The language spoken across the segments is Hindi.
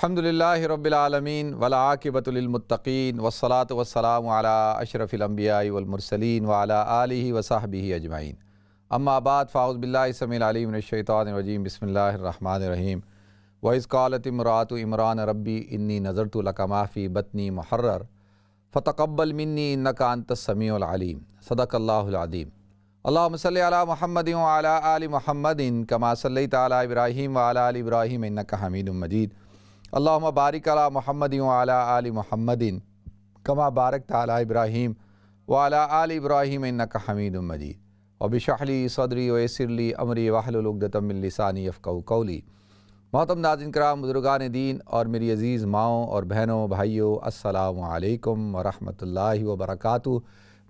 الحمد لله رب العالمين عاقبة للمتقين والصلاة والسلام على أشرف الأنبياء والمرسلين وعلى آله وصحبه أجمعين أما بعد فأعوذ بالله سميع العليم من الشيطان الرجيم بسم الله الرحمن الرحيم وإذ قالت امرأة عمران ربي إني نذرت لك ما في بطني محرر فتقبل مني إنك أنت السميع العليم صدق الله العظيم اللهم صل على محمد وعلى آل محمد كما صليت على إبراهيم وعلى آل إبراهيم إنك حميد مجيد अल्लाम बारिक अला महमद आल महमदिन कमा बारक ताली इब्राहिम वाला आल इब्राहिम नक हमीद और वबिशहली सदरी वसरली अमरी वाहलतमिलसानी यफ़क़ौली मोहतम नाजिन कराम बुजुर्गान दीन और मेरी अज़ीज़ माओ और बहनों भाइयों असलकम वरहमल वबरक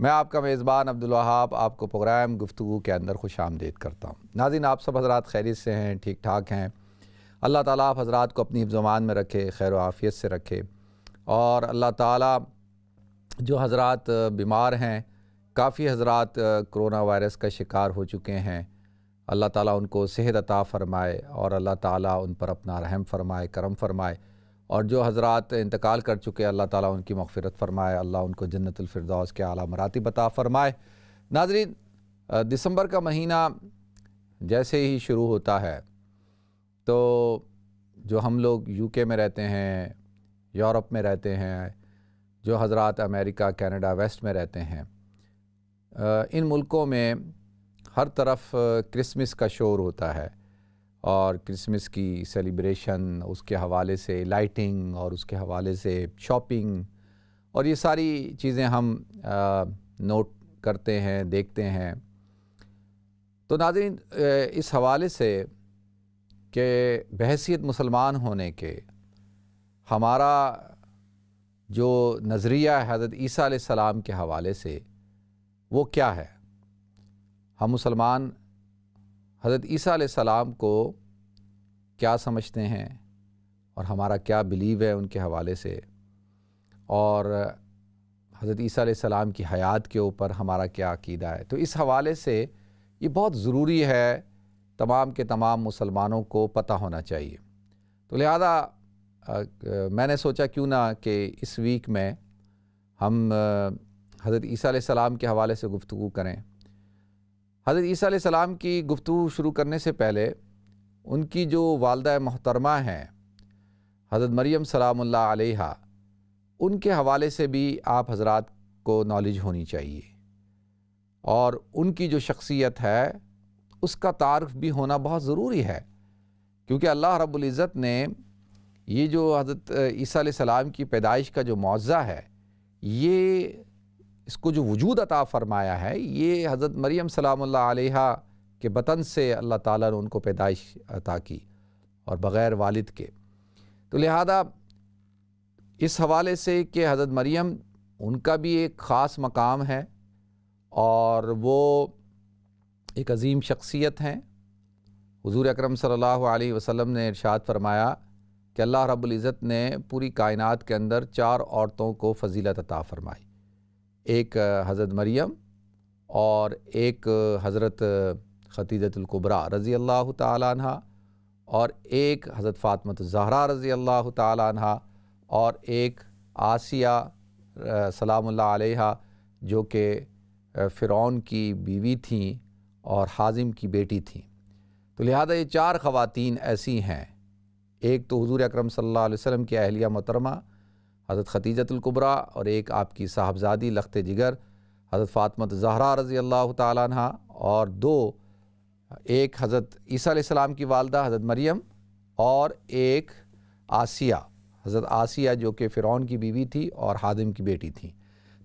मैं आपका मेज़बान अब्दुल्वाहाब आपको प्रोग्राम गुफ्तु के अंदर खुश आमदेद करता हूँ नाजिन आप सब हजरात खैरियत से हैं ठीक ठाक हैं अल्लाह ताला आप हजरात को अपनी ज़बान में रखे खैर आफियत से रखे और अल्लाह ताला जो हजरात बीमार हैं काफ़ी हजरात कोरोना वायरस का शिकार हो चुके हैं अल्लाह ताला उनको सेहत अता फ़रमाए और अल्लाह ताला उन पर अपना रहम फ़रमाए करम फ़रमाए और जो हजरात इंतकाल कर चुके अल्लाह ताला उनकी मगफ़रत फ़रमाए अल्लाह उनको जन्नतफरदौस के आला मराती अता फ़रमाए नाजरीन दिसंबर का महीना जैसे ही शुरू होता है तो जो हम लोग यूके में रहते हैं यूरोप में रहते हैं जो हजरात अमेरिका कनाडा वेस्ट में रहते हैं इन मुल्कों में हर तरफ क्रिसमस का शोर होता है और क्रिसमस की सेलिब्रेशन उसके हवाले से लाइटिंग और उसके हवाले से शॉपिंग और ये सारी चीज़ें हम आ, नोट करते हैं देखते हैं तो नाजिन इस हवाले से कि बहसीत मुसलमान होने के हमारा जो नज़रिया हैज़रत ईसा सलाम के हवाले से वो क्या है हम मुसलमान हज़रत ईसा सलाम को क्या समझते हैं और हमारा क्या बिलीव है उनके हवाले से और हज़रत ईसा सलाम की हयात के ऊपर हमारा क्या अकीदा है तो इस हवाले से ये बहुत ज़रूरी है तमाम के तमाम मुसलमानों को पता होना चाहिए तो लिहाजा मैंने सोचा क्यों ना कि इस वीक में हम हज़रत ईसा सलाम के हवाले से गुफ्तु करें हज़रत ईसा सलाम की गुफ्तु शुरू करने से पहले उनकी जो वालदा मोहतरमा हैं हज़रत मरियम सलाम उनके हवाले से भी आप हजरात को नॉलेज होनी चाहिए और उनकी जो शख्सियत है उसका तारफ़ भी होना बहुत ज़रूरी है क्योंकि अल्लाह रब्ज़त ने ये जो हज़रत ईसा सलाम की पैदाइश का जो मुआवज़ा है ये इसको जो वजूद अता फ़रमाया है ये हज़रत मरीम सलाम के बतन से अल्लाह ताला ने उनको पैदाइश अता की और बग़ैर वालिद के तो लिहाजा इस हवाले से कि हज़रत मरीम उनका भी एक ख़ास मकाम है और वो एक अजीम शख्सियत हैं हजूर अक्रम सल्लल्लाहु ने इरशाद फरमाया कि अल्लाह रबुल्ज़त ने पूरी कायन के अंदर चार औरतों को फजीलत अता फरमाई एक हज़रत मरियम और एक हज़रत खतीजतुल्कुबरा रज़ी अल्लाह तह और एक हज़रत फ़ातमत ज़हरा रज़ी अल्लाह तह और एक आसिया सलाम जो कि फ़िरौन की बीवी थी और हाजिम की बेटी थी तो लिहाजा ये चार ख़वातीन ऐसी हैं एक तो हजूर अक्रम सल वसम की अहलिया मोतरमा हज़रत ख़तीजतुल्कुबरा और एक आपकी साहबजादी लखत जिगर हज़रत फ़ातमत जहरा रज़ी अल्लाह तहा और दो एक हज़रत ईसीम की वालदा हज़रत मरियम और एक आसिया हज़रत आसिया जो कि फ़िरौन की बीवी थी और हादिम की बेटी थी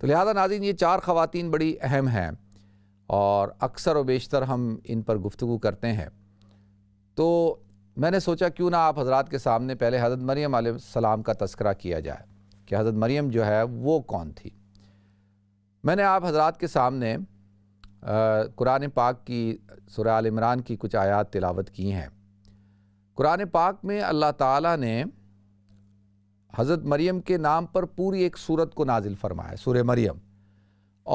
तो लिहाजा नाजिन ये चार ख़वातीन बड़ी अहम हैं और अक्सर व बेशतर हम इन पर गुफ्तु करते हैं तो मैंने सोचा क्यों ना आप हजरात के सामने पहले हज़रत मरियम सलाम का तस्करा किया जाए कि हज़रत मरियम जो है वो कौन थी मैंने आप हजरात के सामने कुरान पाक की सुर इमरान की कुछ आयात तिलावत की हैं कुरान पाक में अल्लाह ताला ने हज़रत मरियम के नाम पर पूरी एक सूरत को नाजिल फरमाया सुर मरियम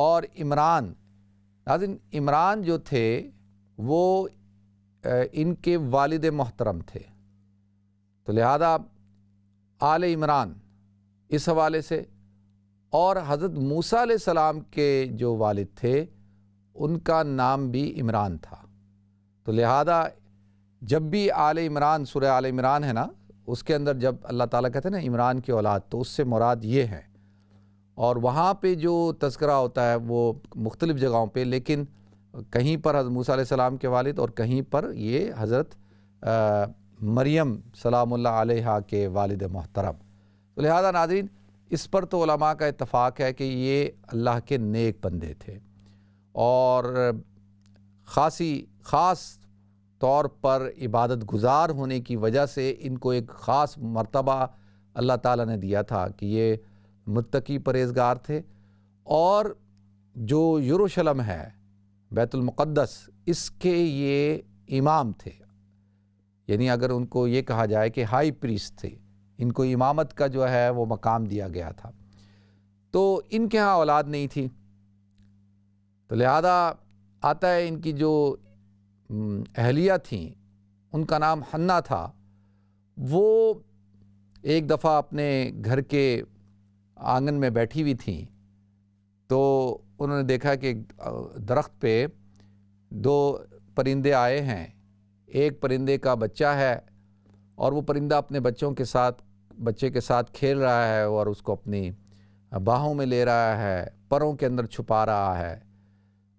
और इमरान नाजिन इमरान जो थे वो इनके वालद मोहतरम थे तो लिहाजा आल इमरान इस हवाले से और हज़रत मूसा सलाम के जो वालिद थे उनका नाम भी इमरान था तो लिहाजा जब भी आल इमरान सुर आल इमरान है ना उसके अंदर जब अल्लाह ताला कहते हैं ना इमरान की औलाद तो उससे मुराद ये है और वहाँ पे जो तस्करा होता है वो मुख्तलिफ़ जगहों पे लेकिन कहीं पर हज़र मूसा सलाम के वालिद और कहीं पर ये हज़रत मरियम सलाम आलिहा के वालिद मोहतरम तो लिहाजा नाजरीन इस पर तो उलमा का इतफ़ाक़ है कि ये अल्लाह के नेक बंदे थे और ख़ासी ख़ास तौर पर इबादत गुजार होने की वजह से इनको एक ख़ास मरतबा अल्लाह ताला ने दिया था कि ये मुतकी परहेजगार थे और जो यरूशलम है बैतुलमक़दस इसके ये इमाम थे यानी अगर उनको ये कहा जाए कि हाई प्रीस थे इनको इमामत का जो है वो मकाम दिया गया था तो इनके यहाँ औलाद नहीं थी तो लिहाजा आता है इनकी जो अहलिया थी उनका नाम हन्ना था वो एक दफ़ा अपने घर के आंगन में बैठी हुई थी तो उन्होंने देखा कि दरख्त पे दो परिंदे आए हैं एक परिंदे का बच्चा है और वो परिंदा अपने बच्चों के साथ बच्चे के साथ खेल रहा है और उसको अपनी बाहों में ले रहा है परों के अंदर छुपा रहा है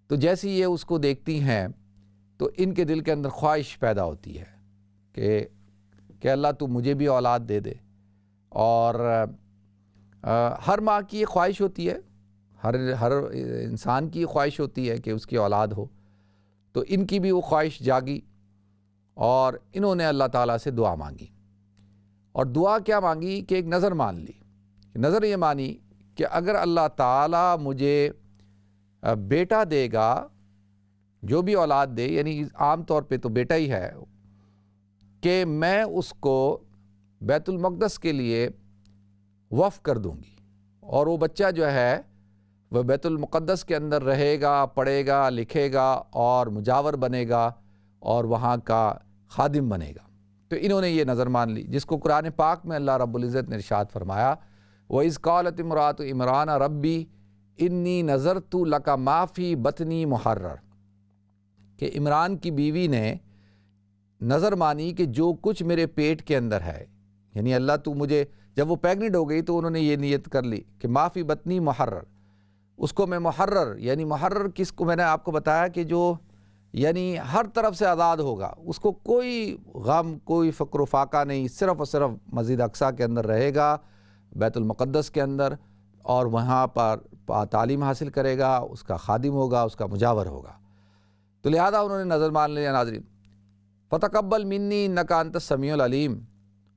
तो जैसे ये उसको देखती हैं तो इनके दिल के अंदर ख्वाहिश पैदा होती है कि कि अल्लाह तू मुझे भी औलाद दे दे और आ, हर माँ की ये ख्वाहिश होती है हर हर इंसान की ख्वाहिश होती है कि उसकी औलाद हो तो इनकी भी वो ख्वाहिश जागी और इन्होंने अल्लाह ताला से दुआ मांगी और दुआ क्या मांगी कि एक नज़र मान ली नज़र ये मानी कि अगर अल्लाह ताला मुझे बेटा देगा जो भी औलाद दे यानी आम तौर पे तो बेटा ही है कि मैं उसको बैतुलमक़दस के लिए वफ़ कर दूंगी और वो बच्चा जो है वह बैतुलमक़दस के अंदर रहेगा पढ़ेगा लिखेगा और मुजावर बनेगा और वहाँ का खादिम बनेगा तो इन्होंने ये नज़र मान ली जिसको कुरान पाक में अल्लाह रब्ज़त ने इरशाद फरमाया व इस कौलत इमरात इमरान रब्बी इन्नी नज़र तो लका माफ़ी बतनी मुहर्र कि इमरान की बीवी ने नज़र मानी कि जो कुछ मेरे पेट के अंदर है यानी अल्लाह तू मुझे जब वो प्रेगनेंट हो गई तो उन्होंने ये नीयत कर ली कि माफ़ी बतनी महर्र उसको मैं महर्र यानी महर्र किस को मैंने आपको बताया कि जो यानी हर तरफ से आज़ाद होगा उसको कोई गम कोई फ़क्र फाका नहीं सिर्फ़ और सिर्फ मस्जिद अक्सा के अंदर रहेगा बैतुलमक़दस के अंदर और वहाँ पर तालीम हासिल करेगा उसका खादिम होगा उसका मुजावर होगा तो लिहाजा उन्होंने नज़र मान लिया नाजरीन फ़तकबल मिन्नी नकानत समीम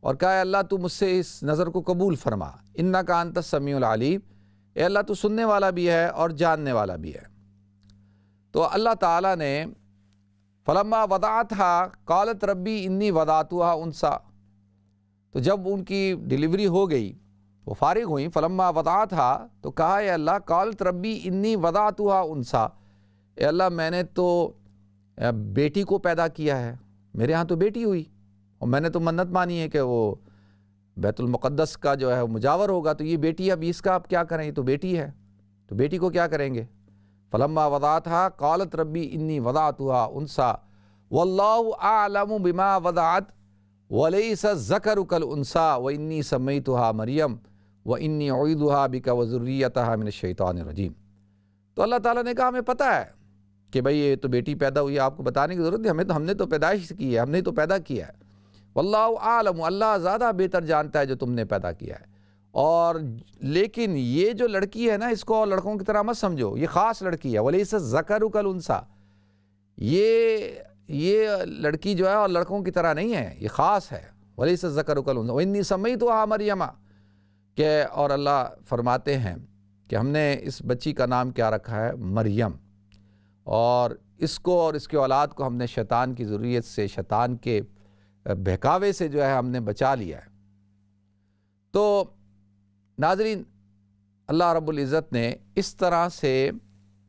और कहा अल्लाह तू मुझसे इस नज़र को कबूल फरमा इन्ना का अंत समीम ए अल्लाह तू सुनने वाला भी है और जानने वाला भी है तो अल्लाह ताला ने फलम्मा वदा था कालत रब्बी इन्नी वदातुहा उनसा तो जब उनकी डिलीवरी हो गई वो फारिग हुई फलम्मा वदा था तो कहा ए अल्लाह कालत रब्बी इन्नी वदातुहा उनसा ए अल्लाह मैंने तो बेटी को पैदा किया है मेरे यहाँ तो बेटी हुई और मैंने तो मन्नत मानी है कि वो बैतुलमक़दस का जो है वो मुजावर होगा तो ये बेटी अब इसका आप क्या करें तो बेटी है तो बेटी को क्या करेंगे फलम्बा वदा था कालत रबी इन्नी वदात हुआ उनसा वल्लाम बिमा वदात वलई ज़कर उकल उनसा व इन्नी समैत हा मरियम व इन्नी उदहा बिका वज़ुर्रियत मिन रजीम तो अल्लाह ताला ने कहा हमें पता है कि भाई ये तो बेटी पैदा हुई है आपको बताने की ज़रूरत है हमें तो हमने तो पैदाइश की है हमने तो पैदा किया है वल्ला आलम अल्लाह ज़्यादा बेहतर जानता है जो तुमने पैदा किया है और लेकिन ये जो लड़की है ना इसको और लड़कों की तरह मत समझो ये ख़ास लड़की है वाले इसे जकर कल उनसा ये ये लड़की जो है और लड़कों की तरह नहीं है ये ख़ास है वाले इसे जकर उकल उनसा इन्नी समय तो हा मरियमा के और अल्लाह फरमाते हैं कि हमने इस बच्ची का नाम क्या रखा है मरियम और इसको और इसके औलाद को हमने शैतान की ज़रूरीत से शैतान के बहकावे से जो है हमने बचा लिया है तो नाजरीन अल्लाह रबुल्ज़त ने इस तरह से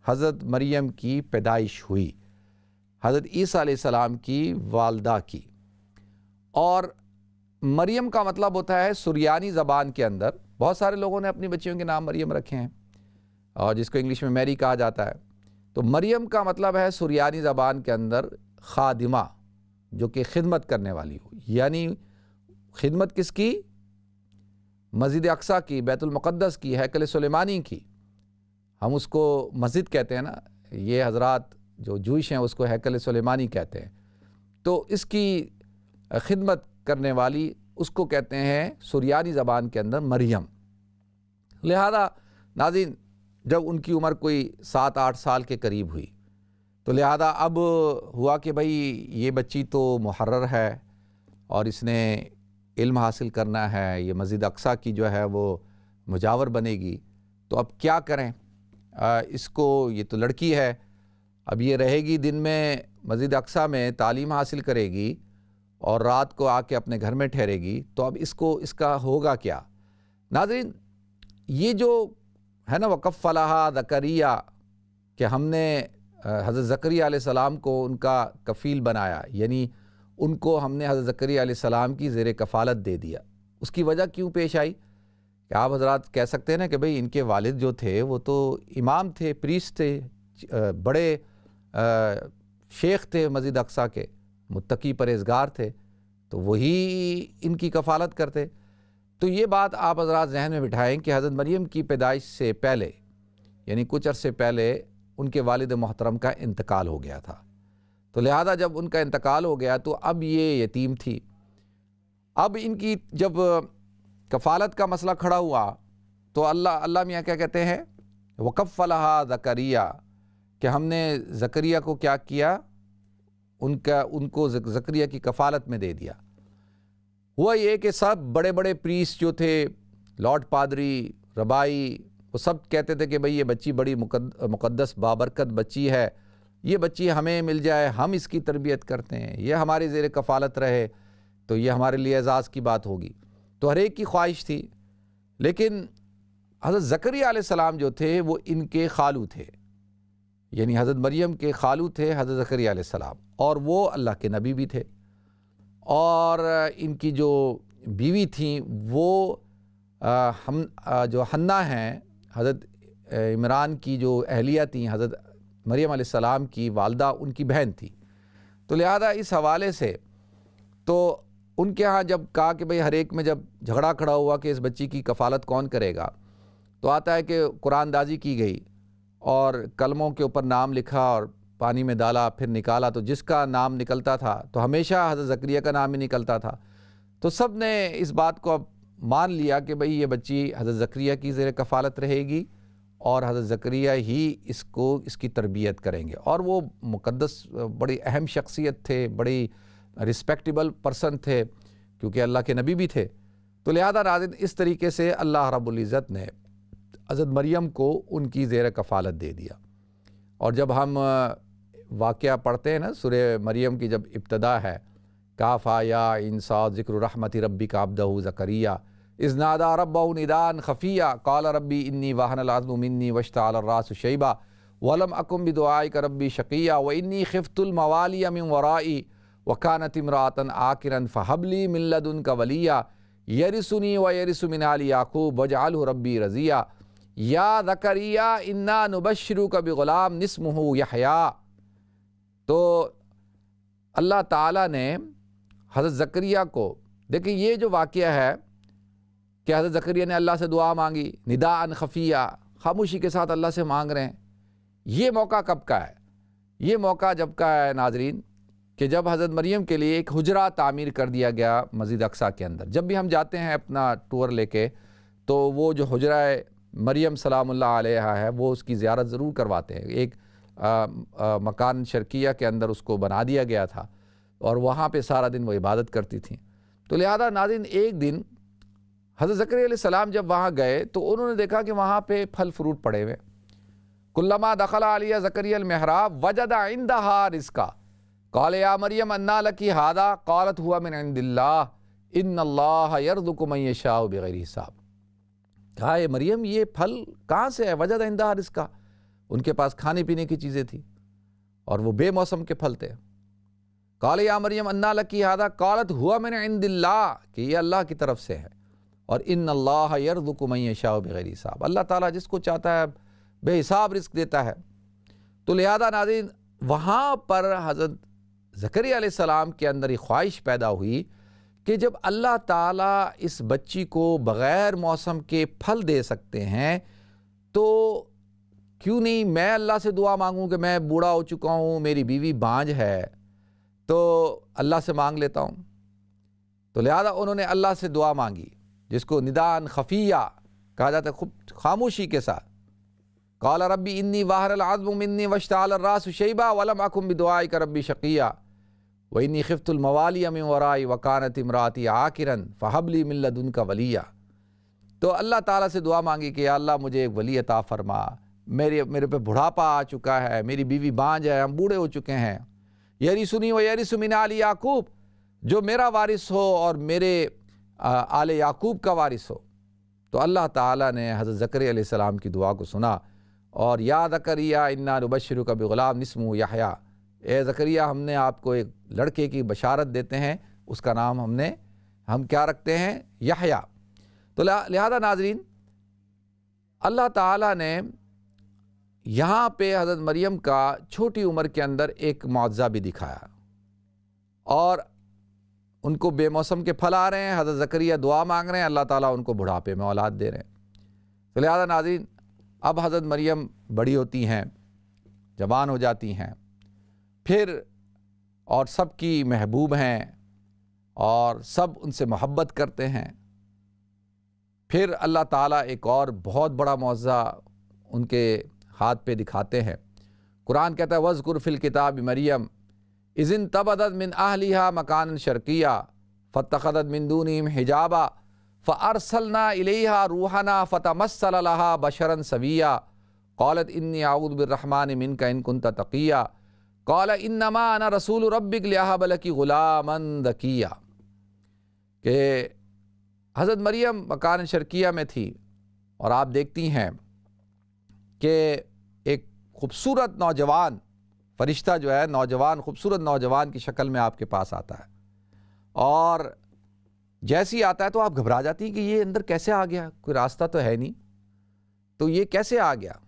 हज़रत मरियम की पैदाइश हुई हज़रत ईसीम सलाम की वालदा की और मरियम का मतलब होता है सुरियानी ज़बान के अंदर बहुत सारे लोगों ने अपनी बच्चियों के नाम मरियम रखे हैं और जिसको इंग्लिश में मैरी कहा जाता है तो मरियम का मतलब है सुरियानी ज़बान के अंदर खादिमा जो कि खिदमत करने वाली हो यानी खिदमत किसकी मस्जिद अक्सा की बैतुलमक़दस की हैकल सलेमानी की हम उसको मस्जिद कहते हैं ना ये हजरात जो जूश हैं उसको हैकल सलेमानी कहते हैं तो इसकी खिदमत करने वाली उसको कहते हैं सुरियानी ज़बान के अंदर मरियम लिहाजा नाजिन जब उनकी उम्र कोई सात आठ साल के करीब हुई तो लिहाजा अब हुआ कि भाई ये बच्ची तो महर्र है और इसने इल्म हासिल करना है ये मस्जिद अक्सा की जो है वो मुजावर बनेगी तो अब क्या करें आ, इसको ये तो लड़की है अब ये रहेगी दिन में मस्जिद अक्सा में तालीम हासिल करेगी और रात को आके अपने घर में ठहरेगी तो अब इसको इसका होगा क्या नाजरीन ये जो है ना वक़फ़ फलाहा जकरिया कि हमने हज़रत ज़करी सलाम को उनका कफ़ील बनाया यानी उनको हमने हज़रत ज़करी सलाम की ज़ेर कफ़ालत दे दिया उसकी वजह क्यों पेश आई कि आप हज़रत कह सकते हैं ना कि भाई इनके वालिद जो थे वो तो इमाम थे प्रीस थे बड़े शेख थे मस्जिद अक्सा के मुतकी परहेजगार थे तो वही इनकी कफ़ालत करते तो ये बात आप हजरात जहन में बिठाएँ कि हज़रत मरीम की पैदाइश से पहले यानी कुछ अरसे पहले उनके वालद मोहतरम का इंतकाल हो गया था तो लिहाजा जब उनका इंतकाल हो गया तो अब ये यतीम थी अब इनकी जब कफ़ालत का मसला खड़ा हुआ तो अल्लाह अल्लाह मियाँ क्या कहते हैं वक़ फ़लहा ज़करिया कि हमने ज़करिया को क्या किया उनका उनको ज़करिया की कफ़ालत में दे दिया हुआ ये कि सब बड़े बड़े प्रीस जो थे लॉर्ड पादरी रबाई वो सब कहते थे कि भाई ये बच्ची बड़ी मुकद्दस बाबरकत बच्ची है ये बच्ची हमें मिल जाए हम इसकी तरबियत करते हैं ये हमारे ज़ेर कफ़ालत रहे तो ये हमारे लिए एजाज़ की बात होगी तो हर एक की ख्वाहिश थी लेकिन हज़रत ज़करिया सलाम जो थे वो इनके खालू थे यानी हज़रत मरियम के खालू थे हज़रत ज़करिया सलाम और वो अल्लाह के नबी भी थे और इनकी जो बीवी थी वो आ, हम आ, जो हन्ना हैं हज़रत इमरान की जो अहलिया थी हज़रत मरियम सलाम की वालदा उनकी बहन थी तो लिहाजा इस हवाले से तो उनके यहाँ जब कहा कि भाई हर एक में जब झगड़ा खड़ा हुआ कि इस बच्ची की कफ़ालत कौन करेगा तो आता है कि कुरानदाजी की गई और कलमों के ऊपर नाम लिखा और पानी में डाला फिर निकाला तो जिसका नाम निकलता था तो हमेशा हज़रत जक्रिया का नाम ही निकलता था तो सब ने इस बात को अब मान लिया कि भाई ये बच्ची हज़रत ज़क्रिया की ज़ेर कफ़ालत रहेगी और हज़रत ज़क्रिया ही इसको इसकी तरबियत करेंगे और वो मुक़दस बड़ी अहम शख्सियत थे बड़ी रिस्पेक्टेबल पर्सन थे क्योंकि अल्लाह के नबी भी थे तो लिहाजा नाजिन इस तरीके से अल्लाह रबुल्ज़त ने हज़रत मरियम को उनकी ज़ेर कफ़ालत दे दिया और जब हम वाक़ पढ़ते हैं ना सुर मरियम की जब इब्तदा है काफ़ाया इंसा ज़िक्र रहमत रबी का अबदह ज़करिया इज़ नादा रब निदान खफिया कॉल रबी इन्नी वाहन लाजमिन्नी वशतालरास शैबा वलम अकुम बिदुआई कर रबी शकिया व इन्नी खिफ्तुलमवालिया मिन वराई वकानत इमरातन आकिरन फ़हबली मिल्लदन का वलिया यरिसुनी व यरिसुमिनाल याकूब वजाल रबी रज़िया या जकरिया इन्ना नुबशरु का बिग़ुलाम नस्म हया तो अल्लाह ताला ने हज़रत ज़करिया को देखिए ये जो वाक़ है कि हज़रत ज़करिया ने अल्लाह से दुआ मांगी निदा अन खफिया खामोशी के साथ अल्लाह से मांग रहे हैं ये मौका कब का है ये मौका जब का है नाजरीन कि जब हज़रत मरीम के लिए एक हजरा तामीर कर दिया गया मस्जिद अक्सा के अंदर जब भी हम जाते हैं अपना टूर लेके तो वो जो हजरा मरीम सलाम है वो उसकी ज़्यारत ज़रूर करवाते हैं एक आ, आ, मकान शर्किया के अंदर उसको बना दिया गया था और वहाँ पर सारा दिन वो इबादत करती थी तो लिहाजा नाजिन एक दिन हज़रत ज़क्री सलाम जब वहाँ गए तो उन्होंने देखा कि वहाँ पे फल फ्रूट पड़े हुए कुल्लमा दखला आलिया ज़करिया महराब वजदा इंदा हार इसका कौल या मरियम अन्ना लकी हादा कौलत हुआ मिन इन अल्लाह शाह बगैर हिसाब कहा ये मरियम ये फल कहाँ से है वजद इंदा इसका उनके पास खाने पीने की चीज़ें थी और वह बेमौसम के फल थे काल या मरियम अन्ना लकी हादा कालत हुआ मैंने इन दिल्ला कि ये अल्लाह की तरफ से है और इन अल्लाह यरदुकमैय शाह बगैर साहब अल्लाह ताला जिसको चाहता है बेहिसाब रिस्क देता है तो लिहाजा नाजिन वहाँ पर हज़रत ज़करी सलाम के अंदर ये ख्वाहिश पैदा हुई कि जब अल्लाह ताला इस बच्ची को बग़ैर मौसम के फल दे सकते हैं तो क्यों नहीं मैं अल्लाह से दुआ मांगूँ कि मैं बूढ़ा हो चुका हूँ मेरी बीवी बांझ है तो अल्लाह से मांग लेता हूँ तो लिहाजा उन्होंने अल्लाह से दुआ मांगी जिसको निदान खफिया कहा जाता है खूब खामोशी के साथ कौल रबी इन्नी वाहर आज़म इन्नी वशतालरास शैबा वलम अकुम दुआई का रबी शकिया व इन्नी खिफ्तमवाली अम वराई वकानत इमराती आकिरन फ़हबली मिल्लदन का वलिया तो अल्लाह ताला से दुआ मांगी कि अल्लाह मुझे एक वली अता फरमा मेरे मेरे पे बुढ़ापा आ चुका है मेरी बीवी बांझ है हम बूढ़े हो चुके हैं यरी सुनी व यरी सुमिन आल याकूब जो मेरा वारिस हो और मेरे आल याकूब का वारिस हो तो अल्लाह ताला ने हज़रत ज़करी सलाम की दुआ को सुना और या ज़करिया इन्ना नबशर का बिगुलाम नस्म याहया ए ज़करिया हमने आपको एक लड़के की बशारत देते हैं उसका नाम हमने हम क्या रखते हैं याहया तो लिहाजा नाजरीन अल्लाह ताला ने यहाँ पे हज़रत मरियम का छोटी उम्र के अंदर एक मुआवजा भी दिखाया और उनको बेमौसम के फल आ रहे हैं हज़रत ज़करिया दुआ मांग रहे हैं अल्लाह ताला उनको बुढ़ापे में औलाद दे रहे हैं तो लिहाजा नाजीन अब हज़रत मरियम बड़ी होती हैं जवान हो जाती हैं फिर और सब की महबूब हैं और सब उनसे मोहब्बत करते हैं फिर अल्लाह ताला एक और बहुत बड़ा मुआवज़ा उनके हाथ पे दिखाते हैं कुरान कहता है वज़कुरफिल किताब मरियम इज़िन तबदत मिन आहलिहा मकान शर्किया फ़तखदत मिनदूनीम हिजाबा ना इलेहा रूहाना फ़तमसलहा बशरन सविया कौलत इन आउदबरहमान मिन का इनकुन तकिया कौल इन नमा अना रसूल रबिक बल की ग़ुलामन दकिया के हज़रत मरियम मकान शर्किया में थी और आप देखती हैं कि एक खूबसूरत नौजवान फरिश्ता जो है नौजवान खूबसूरत नौजवान की शक्ल में आपके पास आता है और जैसे ही आता है तो आप घबरा जाती हैं कि ये अंदर कैसे आ गया कोई रास्ता तो है नहीं तो ये कैसे आ गया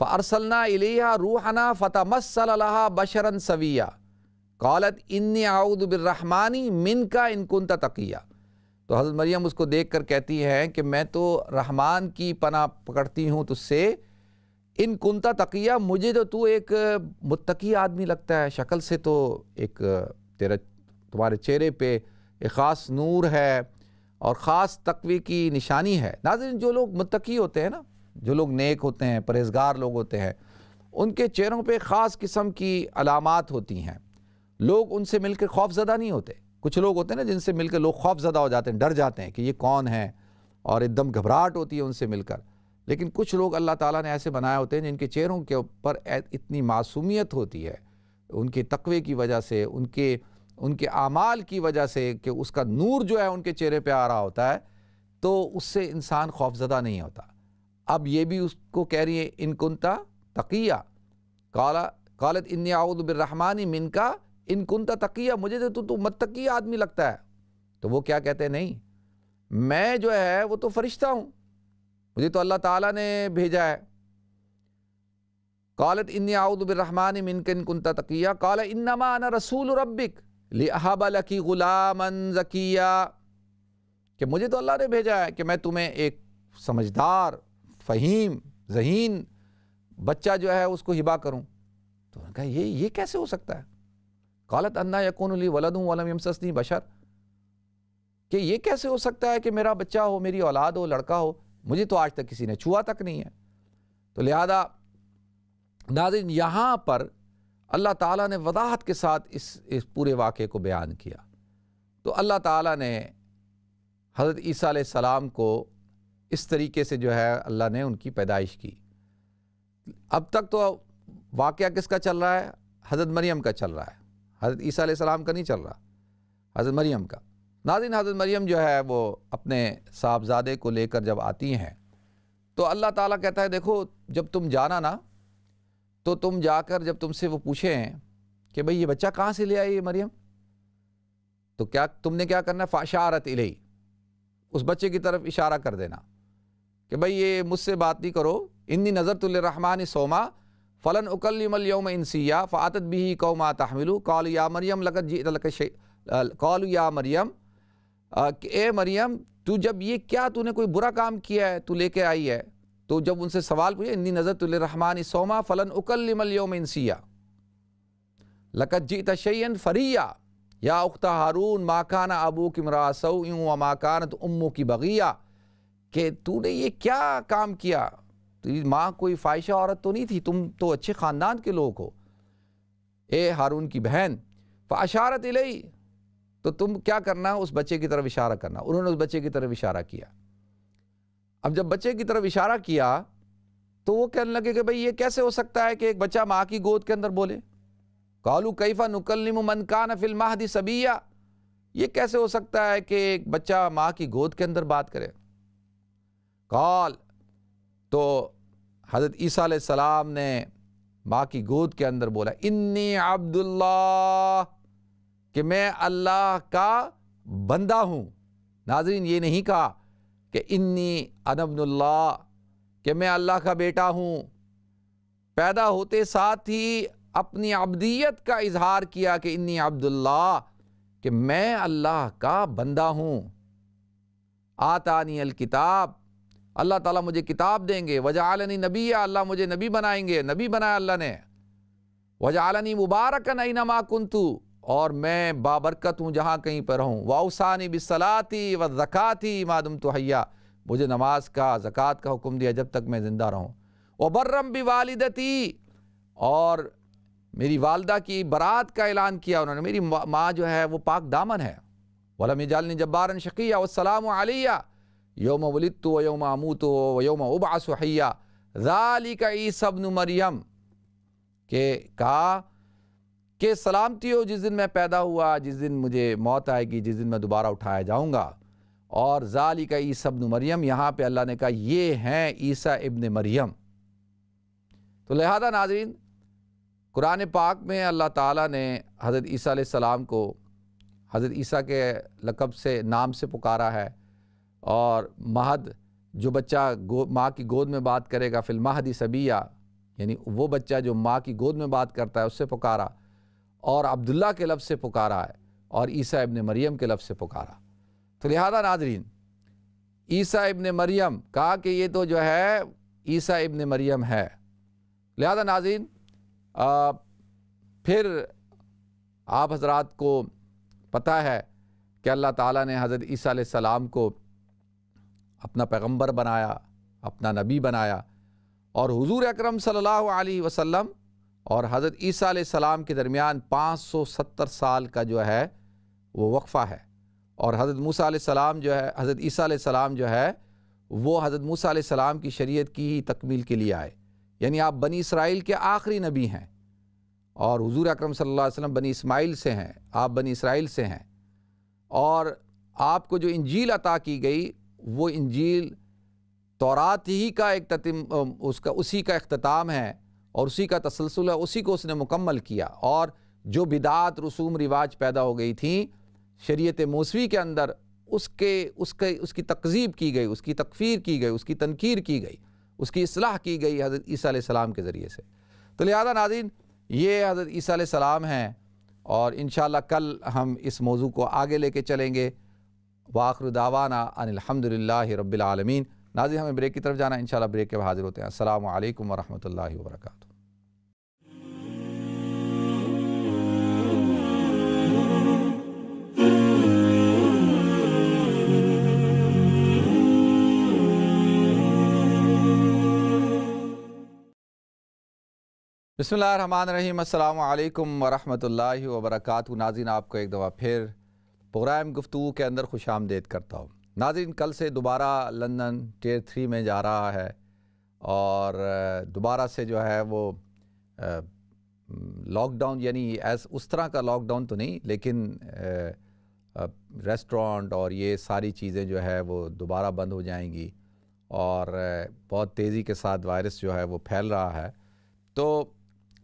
फ़ारसलना इलिया रूहना फ़तमसल्ला बशरन सविया कौलत इन आउदबिरहमानी मिन का इनकुन तकिया तो हज़रत मरियम उसको देख कर कहती हैं कि मैं तो रहमान की पना पकड़ती हूँ तुझसे इन कुंता तकिया मुझे तो तू एक मुतकी आदमी लगता है शक्ल से तो एक तेरा तुम्हारे चेहरे पे एक ख़ास नूर है और ख़ास तकवे की निशानी है नाजरन जो लोग मुतकी होते हैं ना जो लोग नेक होते हैं परहेजगार लोग होते हैं उनके चेहरों पर ख़ास किस्म की अलामत होती हैं लोग उनसे मिलकर खौफजदा नहीं होते कुछ लोग होते हैं ना जिनसे मिलकर लोग खौफ ज़्यादा हो जाते हैं डर जाते हैं कि ये कौन है और एकदम घबराहट होती है उनसे मिलकर लेकिन कुछ लोग अल्लाह ताला ने ऐसे बनाए होते हैं जिनके चेहरों के ऊपर इतनी मासूमियत होती है उनके तकवे की वजह से उनके उनके आमाल की वजह से कि उसका नूर जो है उनके चेहरे पर आ रहा होता है तो उससे इंसान खौफजदा नहीं होता अब ये भी उसको कह रही है इनकुनता तकिया काला कालत इन्नी आउदबिरहमानी मिनका इन कुंता तकिया मुझे तो तू तू मत तकिया आदमी लगता है तो वो क्या कहते हैं नहीं मैं जो है वो तो फरिश्ता हूँ मुझे तो अल्लाह ताला ने भेजा है कालत इन आउदबिरहमान मिनकिन कुंता तकिया कॉल इन नमा रसूल रब्बिक लिहाबलकी गुलाम जकिया कि मुझे तो अल्लाह ने भेजा है कि मैं तुम्हें एक समझदार फ़हीम जहीन बच्चा जो है उसको हिबा करूं तो उन्होंने कहा ये ये कैसे हो सकता है कालत अन्ना यकून अली वलद हूँ वलम सस्नी बशर कि ये कैसे हो सकता है कि मेरा बच्चा हो मेरी औलाद हो लड़का हो मुझे तो आज तक किसी ने छुआ तक नहीं है तो लिहाजा नाजिन यहाँ पर अल्लाह ताला ने वजाहत के साथ इस इस पूरे वाक़े को बयान किया तो अल्लाह ताला ने हज़रत ईसा सलाम को इस तरीके से जो है अल्लाह ने उनकी पैदाइश की अब तक तो वाक़ किसका चल रहा है हज़रत मरियम का चल रहा है हज़रत ईसा सलाम का नहीं चल रहा हज़रत मरियम का नाजिन हज़रत मरियम जो है वो अपने साहबजादे को लेकर जब आती हैं तो अल्लाह ताला कहता है देखो जब तुम जाना ना तो तुम जाकर जब तुमसे वो पूछें कि भाई ये बच्चा कहाँ से ले आई ये मरियम तो क्या तुमने क्या करना है फाशारत इलई उस बच्चे की तरफ इशारा कर देना कि भाई ये मुझसे बात नहीं करो इन्नी नज़र रहमान सोमा फ़लन उकलमलयम इनसिया फ़ातत भी कौमा तहमिलु कौल या मरियम लगत जी कौल या मरियम ए मरियम तू जब ये क्या तूने कोई बुरा काम किया है तू लेके आई है तो जब उनसे सवाल पूछे इन्नी नज़र तुलरहमान सोमा फ़लन उकलमलयम इनसिया लकत जी तशैन फरिया या उख्ता हारून माकाना अबू की मरासऊ व माकानत उम्मू की बगिया के तूने ये क्या काम किया तेरी तो माँ कोई फाइशा औरत तो नहीं थी तुम तो अच्छे ख़ानदान के लोग हो ए हारून की बहन फाशारत इलई तो तुम क्या करना उस बच्चे की तरफ इशारा करना उन्होंने उस बच्चे की तरफ इशारा किया अब जब बच्चे की तरफ इशारा किया तो वो कहने लगे कि भाई ये कैसे हो सकता है कि एक बच्चा माँ की गोद के अंदर बोले कालू कैफा नुकलम मन न फिल माहदी सबिया ये कैसे हो सकता है कि एक बच्चा माँ की गोद के अंदर बात करे कॉल तो हज़रत ईसा सलाम ने माँ की गोद के अंदर बोला इन्नी अब्दुल्ला कि मैं अल्लाह का बंदा हूँ नाजरीन ये नहीं कहा कि इन्नी अनबनुल्ला कि मैं अल्लाह का बेटा हूँ पैदा होते साथ ही अपनी अब्दियत का इजहार किया कि इन्नी अब्दुल्ला कि मैं अल्लाह का बंदा हूँ आतानी अल किताब अल्लाह ताला मुझे किताब देंगे आलनी नबी अल्लाह मुझे नबी बनाएंगे नबी बनाया अल्लाह ने आलनी मुबारक नईनमा तू और मैं बाबरकत हूँ जहाँ कहीं पर हूँ वाउसानी बिसलाती व ज़क़ाती मादम तोहैया मुझे नमाज का ज़क़़त का हुक्म दिया जब तक मैं ज़िंदा रहूँ बर्रम भी वालदती और मेरी वालदा की बरात का ऐलान किया उन्होंने मेरी माँ जो है वो पाक दामन है वलम जालनी जब्बारन शकिया वसलाम आलिया योम वलित व योम आमूत व योम उबासुहैया ज़ालिक मरियम के कहा कि सलामती हो जिस दिन मैं पैदा हुआ जिस दिन मुझे मौत आएगी जिस दिन मैं दोबारा उठाया जाऊँगा और ज़ालिक ईसबन मरियम यहाँ पर अल्लाह ने कहा ये हैं ईसा इब्न मरियम तो लिहाजा नाजरीन कुरान पाक में अल्लाह ताला ने हज़रत ईसा सलाम को हज़रत ईसा के लकब से नाम से पुकारा है और महद जो बच्चा गो माँ की गोद में बात करेगा फिल महदी सबिया यानी वो बच्चा जो माँ की गोद में बात करता है उससे पुकारा और अब्दुल्ला के लफ्ज़ से पुकारा है और ईसा इबन मरियम के लफ्ज़ से पुकारा तो लिहाजा नाजरीन ईसा इबन मरियम कहा कि ये तो जो है ईसा इबन मरियम है लिहाजा नाजरीन फिर आप हजरात को पता है कि अल्लाह ताला ने हज़रत ईसा सलाम को अपना पैगंबर बनाया अपना नबी बनाया और हुजूर अकरम सल्लल्लाहु अलैहि वसल्लम और हज़रत ईसा सलाम के दरमियान 570 साल का जो है वो वक्फ़ा है और हज़रत मूसा सलाम जो है हज़रत ईसा सलाम जो है वो हज़रत मूसा सलाम की शरीयत की ही तकमील के लिए आए यानी आप बनी इसराइल के आखिरी नबी हैं और हुजूर अकरम सल्लल्लाहु अलैहि वसल्लम बनी इस्माइल से हैं आप बनी इसराइल से हैं और आपको जो इंजील अता की गई वो इंजील तौरात ही का एक ततिम उसका उसी का अख्ताम है और उसी का तसलसल है उसी को उसने मुकम्मल किया और जो बिदात रसूम रिवाज पैदा हो गई थी शरीत मौसवी के अंदर उसके उसके उसकी तकजीब की गई उसकी तकफ़ीर की गई उसकी तनकीर की गई उसकी असलाह की गई हज़रत ईसी सलाम के ज़रिए से तो लिहाजा नादिन ये हज़रत ईसी सलाम हैं और इन कल हम इस मौजू को आगे लेके चलेंगे वाखर दावाना अनिलहमदिल्ला रबालमीन नाजी हमें ब्रेक की तरफ जाना इन ब्रेक के हाजिर होते हैं असल वरहमल वर्का बसमीम अल्लाम वरहमल वर्का नाजीन आपको एक दफ़ा फिर प्रोग्राम गुफ्तु के अंदर खुश आमदेद करता हूँ नाजिन कल से दोबारा लंदन टेयर थ्री में जा रहा है और दोबारा से जो है वो लॉकडाउन यानी एस उस तरह का लॉकडाउन तो नहीं लेकिन रेस्टोरेंट और ये सारी चीज़ें जो है वो दोबारा बंद हो जाएंगी और बहुत तेज़ी के साथ वायरस जो है वो फैल रहा है तो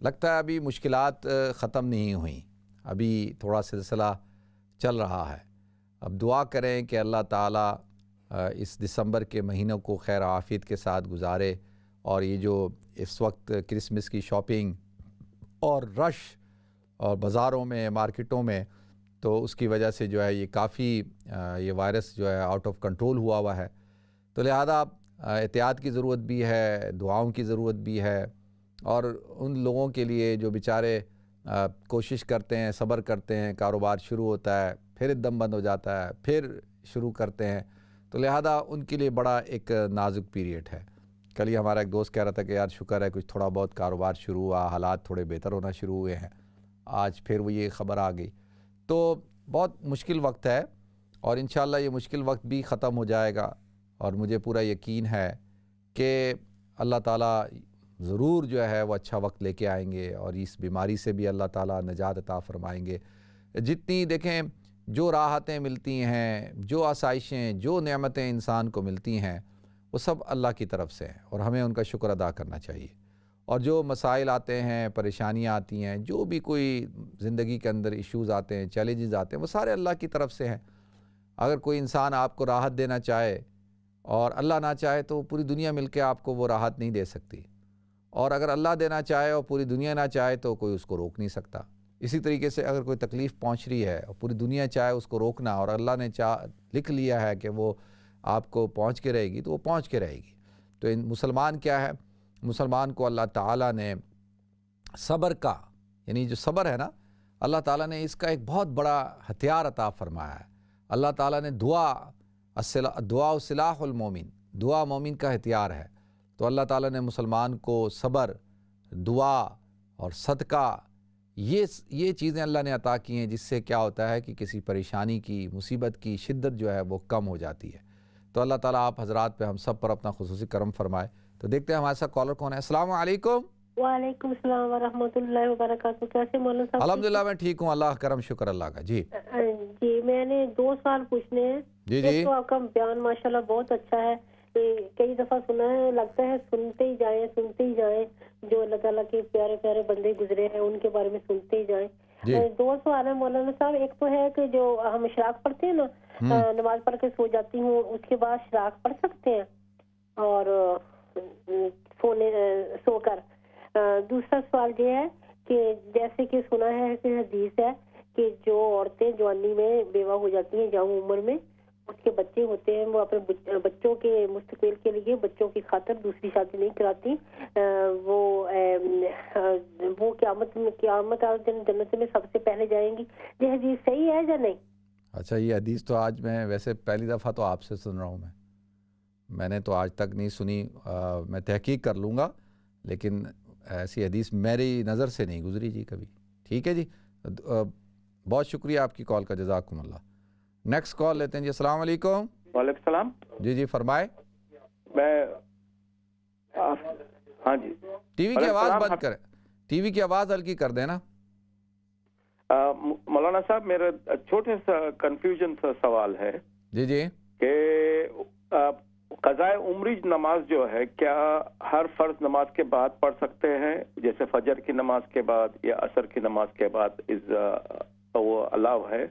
लगता है अभी मुश्किल ख़त्म नहीं हुई अभी थोड़ा सिलसिला चल रहा है अब दुआ करें कि अल्लाह ताला इस दिसंबर के महीनों को खैर आफियत के साथ गुजारे और ये जो इस वक्त क्रिसमस की शॉपिंग और रश और बाज़ारों में मार्केटों में तो उसकी वजह से जो है ये काफ़ी ये वायरस जो है आउट ऑफ कंट्रोल हुआ हुआ है तो लिहाजा एहतियात की ज़रूरत भी है दुआओं की ज़रूरत भी है और उन लोगों के लिए जो बेचारे कोशिश करते हैं सब्र करते हैं कारोबार शुरू होता है फिर एकदम बंद हो जाता है फिर शुरू करते हैं तो लिहाजा उनके लिए बड़ा एक नाजुक पीरियड है कल ही हमारा एक दोस्त कह रहा था कि यार शुक्र है कुछ थोड़ा बहुत कारोबार शुरू हुआ हालात थोड़े बेहतर होना शुरू हुए हैं आज फिर वो ये ख़बर आ गई तो बहुत मुश्किल वक्त है और इन ये मुश्किल वक्त भी ख़त्म हो जाएगा और मुझे पूरा यकीन है कि अल्लाह ताला ज़रूर जो है वो अच्छा वक्त लेके आएंगे और इस बीमारी से भी अल्लाह ताला नजात अता फरमाएंगे जितनी देखें जो राहतें मिलती हैं जो आसाइशें जो नियामतें इंसान को मिलती हैं वो सब अल्लाह की तरफ से हैं और हमें उनका शुक्र अदा करना चाहिए और जो मसाइल आते हैं परेशानियाँ आती हैं जो भी कोई ज़िंदगी के अंदर इशूज़ आते हैं चैलेंज़ आते हैं वो सारे अल्लाह की तरफ से हैं अगर कोई इंसान आपको राहत देना चाहे और अल्लाह ना चाहे तो पूरी दुनिया मिलकर आपको वो राहत नहीं दे सकती और अगर अल्लाह देना चाहे और पूरी दुनिया ना चाहे तो कोई उसको रोक नहीं सकता इसी तरीके से अगर कोई तकलीफ़ पहुँच रही है और पूरी दुनिया चाहे उसको रोकना और अल्लाह ने चाह लिख लिया है कि वो आपको पहुँच के रहेगी तो वो पहुँच के रहेगी तो इन मुसलमान क्या है मुसलमान को अल्लाह ताला ने सब्र का यानी जो सब्र है ना अल्लाह ताला ने इसका एक बहुत बड़ा हथियार अता फरमाया है अल्लाह ताला ने दुआ दुआ सलाहमोमिन दुआ मोमिन का हथियार है तो अल्लाह ताला ने मुसलमान को सब्र दुआ और सदका ये ये चीज़ें अल्लाह ने अता की हैं जिससे क्या होता है कि किसी परेशानी की मुसीबत की शिद्दत जो है वो कम हो जाती है तो अल्लाह ताला आप हजरात पे हम सब पर अपना खसूस करम फरमाए तो देखते हैं हमारे साथ कॉलर कौन है अस्सलाम वालेकुम मैं ठीक हूँ अल्लाह करम शुक्र अल्लाह का जी जी मैंने दो साल पूछने हैं जी जी तो आपका बयान माशाल्लाह बहुत अच्छा है कई दफा सुना है लगता है सुनते ही जाए सुनते ही जाए जो अल्लाह तला के प्यारे प्यारे बंदे गुजरे हैं उनके बारे में सुनते ही जाए दो सवाल है मौलाना साहब एक तो है कि जो हम शराख पढ़ते हैं ना हम्म। नमाज पढ़ के सो जाती हूँ उसके बाद शराख पढ़ सकते हैं और सोने सोकर दूसरा सवाल ये है कि जैसे कि सुना है कि हदीस है कि जो औरतें जवानी में बेवा हो जाती हैं जाऊ उम्र में उसके बच्चे होते हैं वो अपने बच्चों के मुस्तकिल के लिए बच्चों की खातर दूसरी शादी नहीं कराती वो वो क्यामत में क्यामत जन्नत में सबसे पहले जाएंगी ये हदीस हाँ सही है या नहीं अच्छा ये हदीस तो आज मैं वैसे पहली दफ़ा तो आपसे सुन रहा हूँ मैं मैंने तो आज तक नहीं सुनी आ, मैं तहकीक कर लूँगा लेकिन ऐसी हदीस मेरी नज़र से नहीं गुजरी जी कभी ठीक है जी बहुत शुक्रिया आपकी कॉल का जजाकुम नेक्स्ट कॉल लेते हैं जी अस्सलाम वालेकुम वालेकुम सलाम जी जी फरमाए मैं हाँ जी टीवी की आवाज बंद करें टीवी की आवाज हल्की कर देना मौलाना साहब मेरा छोटे सा कंफ्यूजन सा सवाल है जी जी के कज़ाए उम्री नमाज जो है क्या हर फर्ज नमाज के बाद पढ़ सकते हैं जैसे फजर की नमाज के बाद या असर की नमाज के बाद इस वो अलाव है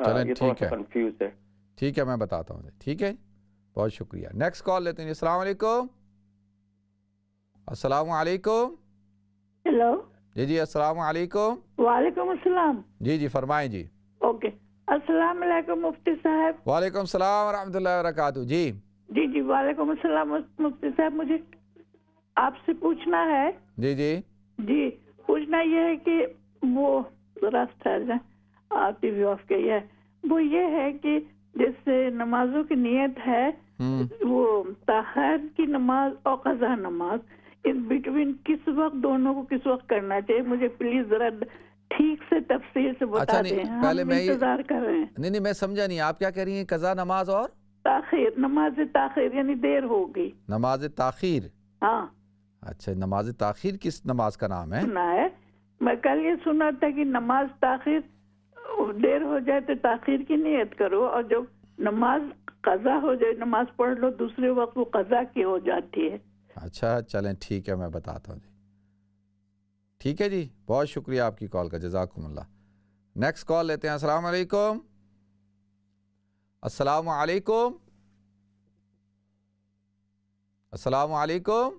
हाँ, चलें ठीक है ठीक है मैं बताता हूँ ठीक है बहुत शुक्रिया नेक्स्ट कॉल लेते हैं अस्सलाम वालेकुम अस्सलाम हेलो जी जी अस्सलाम वालेकुम वालेकुम अस्सलाम जी जी फरमाएं जी ओके अस्सलाम वालेकुम मुफ्ती साहब वालेकुम सलाम रहमतुल्लाहि वबरकातहू जी जी जी वालेकुम अस्सलाम मुफ्ती साहब मुझे आपसे पूछना है जी जी जी पूछना यह है कि वो रास्ता आती व्यू ऑफ गई है वो ये है कि जैसे नमाजों की नीयत है हम्म। वो ताहर की नमाज और कजा नमाज इन बिटवीन किस वक्त दोनों को किस वक्त करना चाहिए मुझे प्लीज जरा ठीक से तफसील से बता अच्छा दें पहले मैं इंतजार कर रहे हैं नहीं नहीं मैं समझा नहीं आप क्या कह रही हैं कजा नमाज और ताखिर नमाज ताखिर यानी देर होगी नमाज ताखिर हाँ अच्छा नमाज ताखिर किस नमाज का नाम है सुना है मैं कल ये सुना था कि नमाज ताखिर देर हो जाए तो ताखिर की नीयत करो और जब नमाज कज़ा हो जाए नमाज पढ़ लो दूसरे वक्त वो कज़ा की हो जाती है अच्छा चलें ठीक है मैं बताता हूँ जी ठीक है जी बहुत शुक्रिया आपकी कॉल का जजाकुमल्ला नेक्स्ट कॉल लेते हैं अस्सलाम वालेकुम अस्सलाम वालेकुम अस्सलाम वालेकुम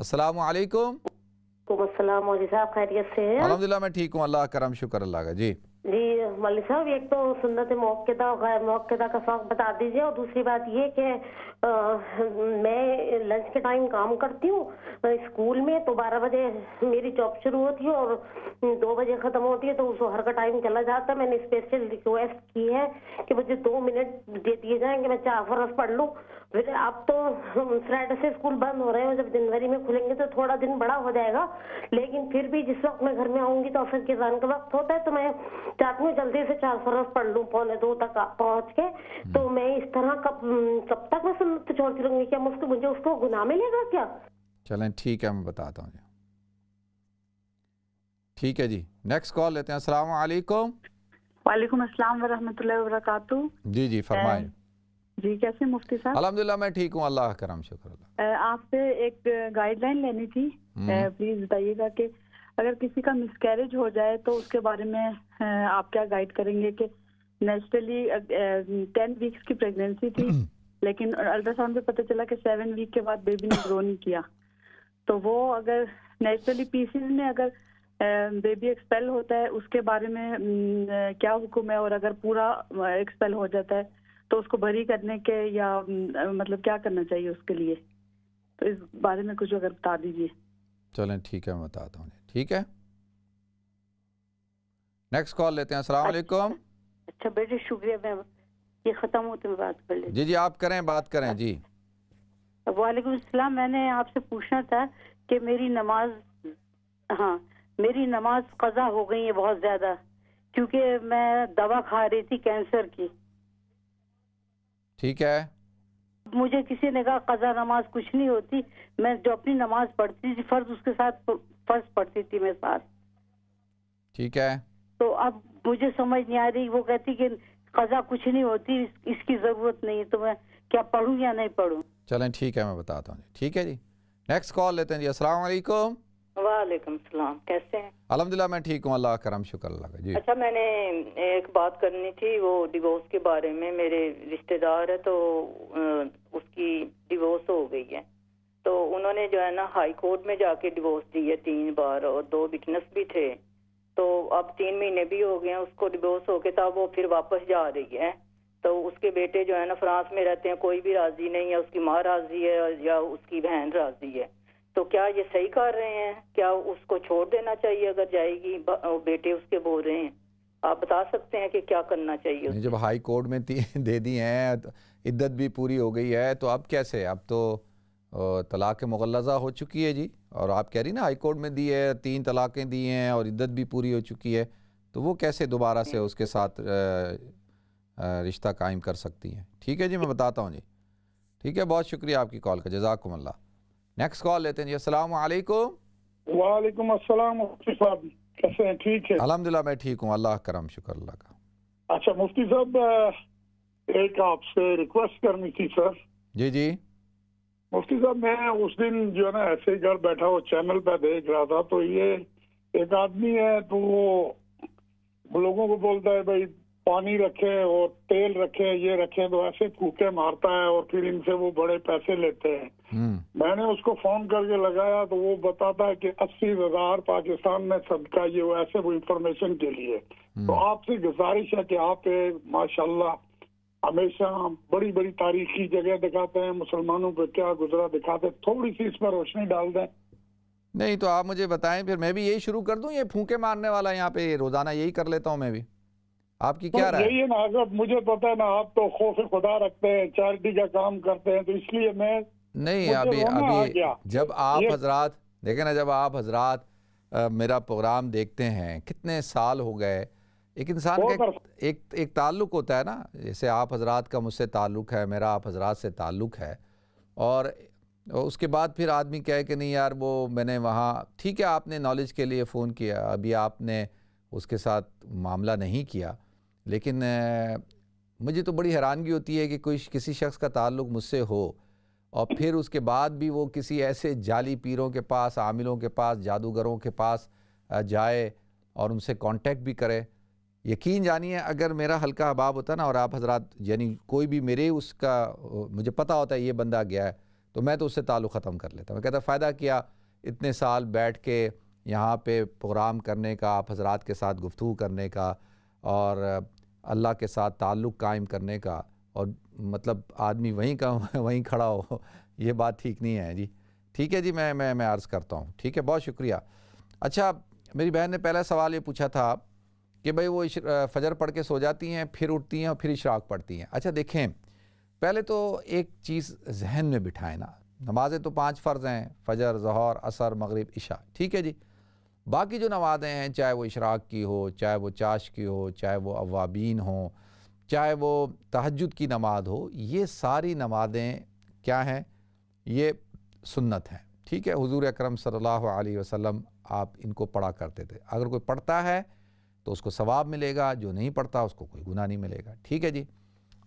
अस्सलाम वालेकुम सलाम साहब खैरियत से हैं अल्हम्दुलिल्लाह मैं ठीक हूँ अल्लाह करम शुक्र अल्लाह का जी जी मलिक साहब एक तो सुन्नत मौकेदा और गैर मौकेदा का फर्क बता दीजिए और दूसरी बात ये कि मैं लंच के टाइम काम करती हूँ स्कूल में तो बारह बजे मेरी जॉब शुरू होती है और दो बजे ख़त्म होती है तो उस हर का टाइम चला जाता है मैंने स्पेशल रिक्वेस्ट की है कि मुझे दो मिनट दे दिए जाएँ कि मैं चार फरस पढ़ लूँ फिर आप तो फ्राइडे से स्कूल बंद हो रहे हैं जब जनवरी में खुलेंगे तो थोड़ा दिन बड़ा हो जाएगा लेकिन फिर भी जिस वक्त मैं घर में आऊँगी तो फिर किसान का वक्त होता है तो मैं रात तो में जल्दी से चार सौ रस पढ़ लूँ पौने दो तक पहुँच के हम्म। तो मैं इस तरह कब हम्म, कब तक मैं सुन्नत छोड़ती रहूंगी क्या मुझको मुझे उसको गुनाह मिलेगा क्या चलें ठीक है मैं बताता हूँ ठीक है जी नेक्स्ट कॉल लेते हैं अस्सलाम वालेकुम वालेकुम अस्सलाम वरहमतुल्लाहि बरकातहू जी जी फरमाएं जी कैसे मुफ्ती साहब अल्हम्दुलिल्लाह मैं ठीक हूँ अल्लाह करम शुक्र आपसे एक गाइडलाइन लेनी थी प्लीज़ हम्म। बताइएगा कि अगर किसी का मिसकैरेज हो जाए तो उसके बारे में आप क्या गाइड करेंगे कि नेचुरली टेन वीक्स की प्रेगनेंसी थी लेकिन अल्ट्रासाउंड पे पता चला कि सेवन वीक के बाद बेबी ने ग्रो नहीं किया तो वो अगर नेचुरली पीसीज में अगर बेबी एक्सपेल होता है उसके बारे में क्या हुक्म है और अगर पूरा एक्सपेल हो जाता है तो उसको भरी करने के या मतलब क्या करना चाहिए उसके लिए तो इस बारे में कुछ अगर बता दीजिए चलें ठीक है मैं बताता हूँ ठीक है नेक्स्ट कॉल लेते हैं अस्सलाम अच्छा, वालेकुम अच्छा बेटे शुक्रिया मैं ये ख़त्म हो तो बात कर ले जी जी आप करें बात करें जी वालेकुम अस्सलाम मैंने आपसे पूछना था कि मेरी नमाज हाँ मेरी नमाज कज़ा हो गई है बहुत ज़्यादा क्योंकि मैं दवा खा रही थी कैंसर की ठीक है मुझे किसी ने कहा कज़ा नमाज कुछ नहीं होती मैं जो अपनी नमाज पढ़ती थी फ़र्ज उसके साथ फर्स्ट पढ़ती थी मेरे साथ ठीक है तो अब मुझे समझ नहीं आ रही वो कहती कि कजा कुछ नहीं होती इस, इसकी जरूरत नहीं तो मैं क्या पढ़ू या नहीं पढ़ू चले ठीक है मैं बताता हूँ ठीक है जी नेक्स्ट कॉल लेते हैं जी अस्सलाम वालेकुम वालेकुम सलाम कैसे हैं अलहमदिल्ला मैं ठीक हूँ अल्लाह करम शुक्र अल्लाह का जी अच्छा मैंने एक बात करनी थी वो डिवोर्स के बारे में मेरे रिश्तेदार है तो उसकी डिवोर्स हो गई है तो उन्होंने जो है ना हाई कोर्ट में जाके डिवोर्स दी है तीन बार और दो विटनेस भी थे तो अब तीन महीने भी हो गए उसको डिवोर्स होके था वो फिर वापस जा रही है तो उसके बेटे जो है ना फ्रांस में रहते हैं कोई भी राजी नहीं है उसकी माँ राजी है या उसकी बहन राजी है तो क्या ये सही कर रहे हैं क्या उसको छोड़ देना चाहिए अगर जाएगी बेटे उसके बोल रहे हैं आप बता सकते हैं कि क्या करना चाहिए जब हाई कोर्ट में दे दी है तो इद्दत भी पूरी हो गई है तो अब कैसे अब तो तलाक मुगलजा हो चुकी है जी और आप कह रही ना हाई कोर्ट में दी है तीन तलाक़ें दी हैं और इद्दत भी पूरी हो चुकी है तो वो कैसे दोबारा से उसके साथ रिश्ता कायम कर सकती हैं ठीक है जी मैं बताता हूँ जी ठीक है बहुत शुक्रिया आपकी कॉल का जजाकमल्ला नेक्स्ट कॉल लेते हैं जी असल वालेकुम वालेकुम साहब कैसे हैं ठीक है अलहमदिल्ला मैं ठीक हूँ अल्लाह करम शुक्र का अच्छा मुफ्ती साहब एक आपसे रिक्वेस्ट करनी थी सर जी जी मुफ्ती साहब मैं उस दिन जो है ना ऐसे ही घर बैठा हुआ चैनल पे देख रहा था तो ये एक आदमी है तो वो लोगों को बोलता है भाई पानी रखे और तेल रखे ये रखे तो ऐसे फूके मारता है और फिर इनसे वो बड़े पैसे लेते हैं हम्म। मैंने उसको फोन करके लगाया तो वो बताता है कि अस्सी हजार पाकिस्तान में सबका ये वो ऐसे वो इंफॉर्मेशन के लिए हम्म। तो आपसे गुजारिश है कि आप माशाल्लाह हमेशा बड़ी बड़ी तारीखी जगह दिखाते हैं मुसलमानों को क्या गुजरा दिखाते हैं थोड़ी सी इसमें रोशनी डाल दें नहीं तो आप मुझे बताएं फिर मैं भी यही शुरू कर दूं ये फूके मारने वाला यहाँ पे रोजाना यही कर लेता हूँ मैं भी आपकी तो क्या राय यही है ना अगर मुझे पता है ना आप तो खौफ खुदा रखते हैं चैरिटी का काम करते हैं तो इसलिए मैं नहीं अभी अभी जब आप हजरात देखे ना जब आप हजरात मेरा प्रोग्राम देखते हैं कितने साल हो गए एक इंसान का एक, एक ताल्लुक होता है ना जैसे आप हजरात का मुझसे ताल्लुक़ है मेरा आप हजरात से ताल्लुक़ है और उसके बाद फिर आदमी कहे कि नहीं यार वो मैंने वहाँ ठीक है आपने नॉलेज के लिए फ़ोन किया अभी आपने उसके साथ मामला नहीं किया लेकिन मुझे तो बड़ी हैरानगी होती है कि कोई किसी शख्स का ताल्लुक मुझसे हो और फिर उसके बाद भी वो किसी ऐसे जाली पीरों के पास आमिलों के पास जादूगरों के पास जाए और उनसे कांटेक्ट भी करे यकीन जानिए अगर मेरा हल्का अबाब होता ना और आप हजरात यानी कोई भी मेरे उसका मुझे पता होता है ये बंदा गया है तो मैं तो उससे ताल्लुक़ ख़त्म कर लेता मैं कहता फ़ायदा किया इतने साल बैठ के यहाँ पे प्रोग्राम करने का आप हजरात के साथ गुफ्तु करने का और अल्लाह के साथ ताल्लुक़ कायम करने का और मतलब आदमी वहीं का वहीं खड़ा हो ये बात ठीक नहीं है जी ठीक है जी मैं मैं मैं अर्ज़ करता हूँ ठीक है बहुत शुक्रिया अच्छा मेरी बहन ने पहला सवाल ये पूछा था कि भाई वो फजर पढ़ के सो जाती हैं फिर उठती हैं और फिर इशराक पढ़ती हैं अच्छा देखें पहले तो एक चीज़ जहन में बिठाए ना नमाजें तो पाँच फ़र्ज़ हैं फजर जहर असर मगरब इशा ठीक है जी बाकी जो नमाजें हैं चाहे वो इशराक की हो चाहे वो चाश की हो चाहे वो अवाबीन हो चाहे वो तहजद की नमाज हो ये सारी नमाजें क्या हैं ये सुन्नत हैं ठीक है हुजूर अकरम सल्लल्लाहु अलैहि वसल्लम आप इनको पढ़ा करते थे अगर कोई पढ़ता है तो उसको सवाब मिलेगा जो नहीं पढ़ता उसको कोई गुना नहीं मिलेगा ठीक है जी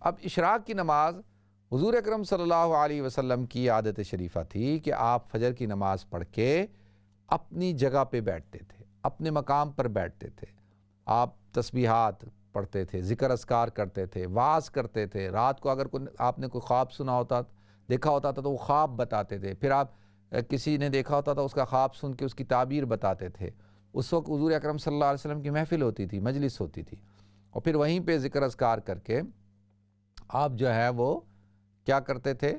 अब इशराक की नमाज़ हजूर अक्रम सल्लल्लाहु अलैहि वसल्लम की आदत शरीफा थी कि आप फजर की नमाज़ पढ़ के अपनी जगह पर बैठते थे अपने मकाम पर बैठते थे आप तस्बीहात पढ़ते थे ज़िक्र असकार करते थे वाज करते थे रात को अगर कोई आपने कोई ख्वाब सुना होता देखा होता था तो वो ख्वाब बताते थे फिर आप किसी ने देखा होता था उसका ख्वाब सुन के उसकी ताबीर बताते थे उस वक्त हजूर अक्रम सम की महफ़िल होती थी मजलिस होती थी और फिर वहीं पर ज़िक्र असकार करके आप जो है वो क्या करते थे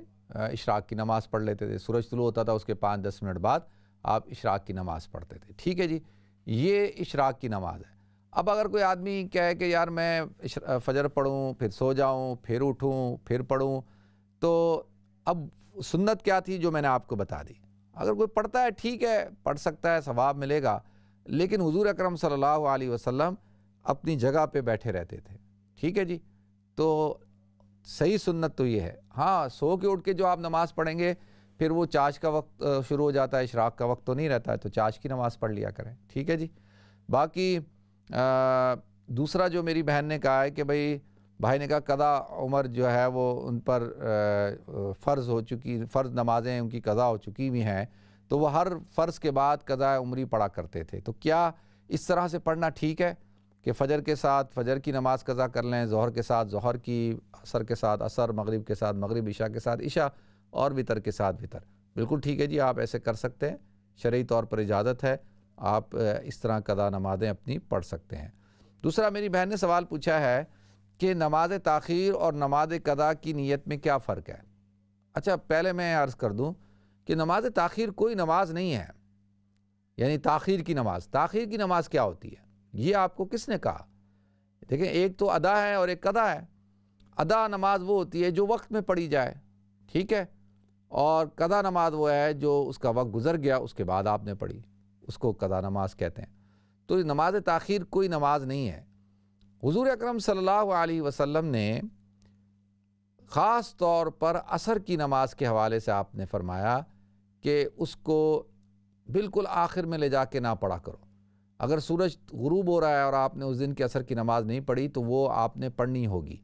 इशराक की नमाज़ पढ़ लेते थे सूरज तुलू होता था उसके पाँच दस मिनट बाद आप इशराक की नमाज़ पढ़ते थे ठीक है जी ये इशराक की नमाज़ है अब अगर कोई आदमी कहे कि यार मैं फजर पढ़ूँ फिर सो जाऊँ फिर उठूँ फिर पढ़ूँ तो अब सुन्नत क्या थी जो मैंने आपको बता दी अगर कोई पढ़ता है ठीक है पढ़ सकता है स्वाब मिलेगा लेकिन हुजूर अकरम सल्लल्लाहु अलैहि वसल्लम अपनी जगह पे बैठे रहते थे ठीक है जी तो सही सुन्नत तो ये है हाँ सो के उठ के जो आप नमाज़ पढ़ेंगे फिर वो चाश का वक्त शुरू हो जाता है इशराक का वक्त तो नहीं रहता है तो चाश की नमाज़ पढ़ लिया करें ठीक है जी बाकी आ, दूसरा जो मेरी बहन ने कहा है कि भाई भाई ने कहा कदा उम्र जो है वो उन पर फ़र्ज़ हो चुकी फ़र्ज़ नमाज़ें उनकी क़दा हो चुकी हुई हैं तो वह हर फ़र्ज़ के बाद कज़ा उमरी पढ़ा करते थे तो क्या इस तरह से पढ़ना ठीक है कि फ़जर के साथ फ़जर की नमाज़ कज़ा कर लें जहर के साथ जहर की असर के साथ असर मगरिब के साथ मगरिब इशा के साथ इशा और वितर के साथ वितर बिल्कुल ठीक है जी आप ऐसे कर सकते हैं शरी तौर पर इजाज़त है आप इस तरह कदा नमाज़ें अपनी पढ़ सकते हैं दूसरा मेरी बहन ने सवाल पूछा है कि नमाज ताखीर और नमाज कदा की नीयत में क्या फ़र्क है अच्छा पहले मैं अर्ज़ कर दूँ कि नमाज ताखिर कोई नमाज नहीं है यानी ताखिर की नमाज ताखिर की नमाज क्या होती है ये आपको किसने कहा देखें एक तो अदा है और एक कदा है अदा नमाज वो होती है जो वक्त में पढ़ी जाए ठीक है और कदा नमाज वो है जो उसका वक्त गुजर गया उसके बाद आपने पढ़ी उसको कदा नमाज कहते हैं तो नमाज ताखिर कोई नमाज नहीं है हुजूर अकरम सल्लल्लाहु अलैहि वसल्लम ने ख़ास तौर पर असर की नमाज के हवाले से आपने फरमाया कि उसको बिल्कुल आखिर में ले जा के ना पढ़ा करो अगर सूरज गुरूब हो रहा है और आपने उस दिन के असर की नमाज़ नहीं पढ़ी तो वो आपने पढ़नी होगी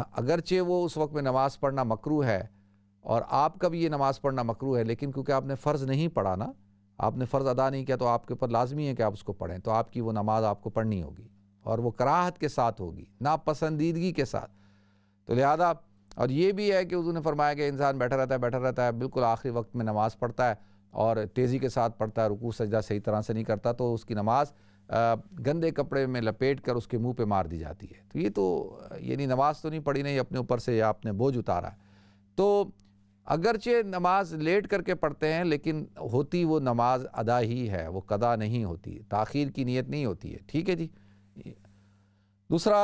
अगरचे वो उस वक्त में नमाज़ पढ़ना मकरू है और आपका भी ये नमाज़ पढ़ना मकरू है लेकिन क्योंकि आपने फ़र्ज़ नहीं पढ़ा ना आपने फ़र्ज़ अदा नहीं किया तो आपके ऊपर लाजमी है कि आप उसको पढ़ें तो आपकी वो नमाज़ आपको पढ़नी होगी और वो कराहत के साथ होगी नापसंदीदगी के साथ तो लिहाजा और ये भी है कि उन्होंने फरमाया कि इंसान बैठा रहता है बैठा रहता है बिल्कुल आखिरी वक्त में नमाज़ पढ़ता है और तेज़ी के साथ पढ़ता है रुकू सजदा सही तरह से नहीं करता तो उसकी नमाज़ गंदे कपड़े में लपेट कर उसके मुंह पे मार दी जाती है तो ये तो यानी नमाज़ तो नहीं पढ़ी नहीं अपने ऊपर से या आपने बोझ उतारा तो अगरचे नमाज लेट करके पढ़ते हैं लेकिन होती वो नमाज अदा ही है वो कदा नहीं होती ताखीर की नीयत नहीं होती है ठीक है जी दूसरा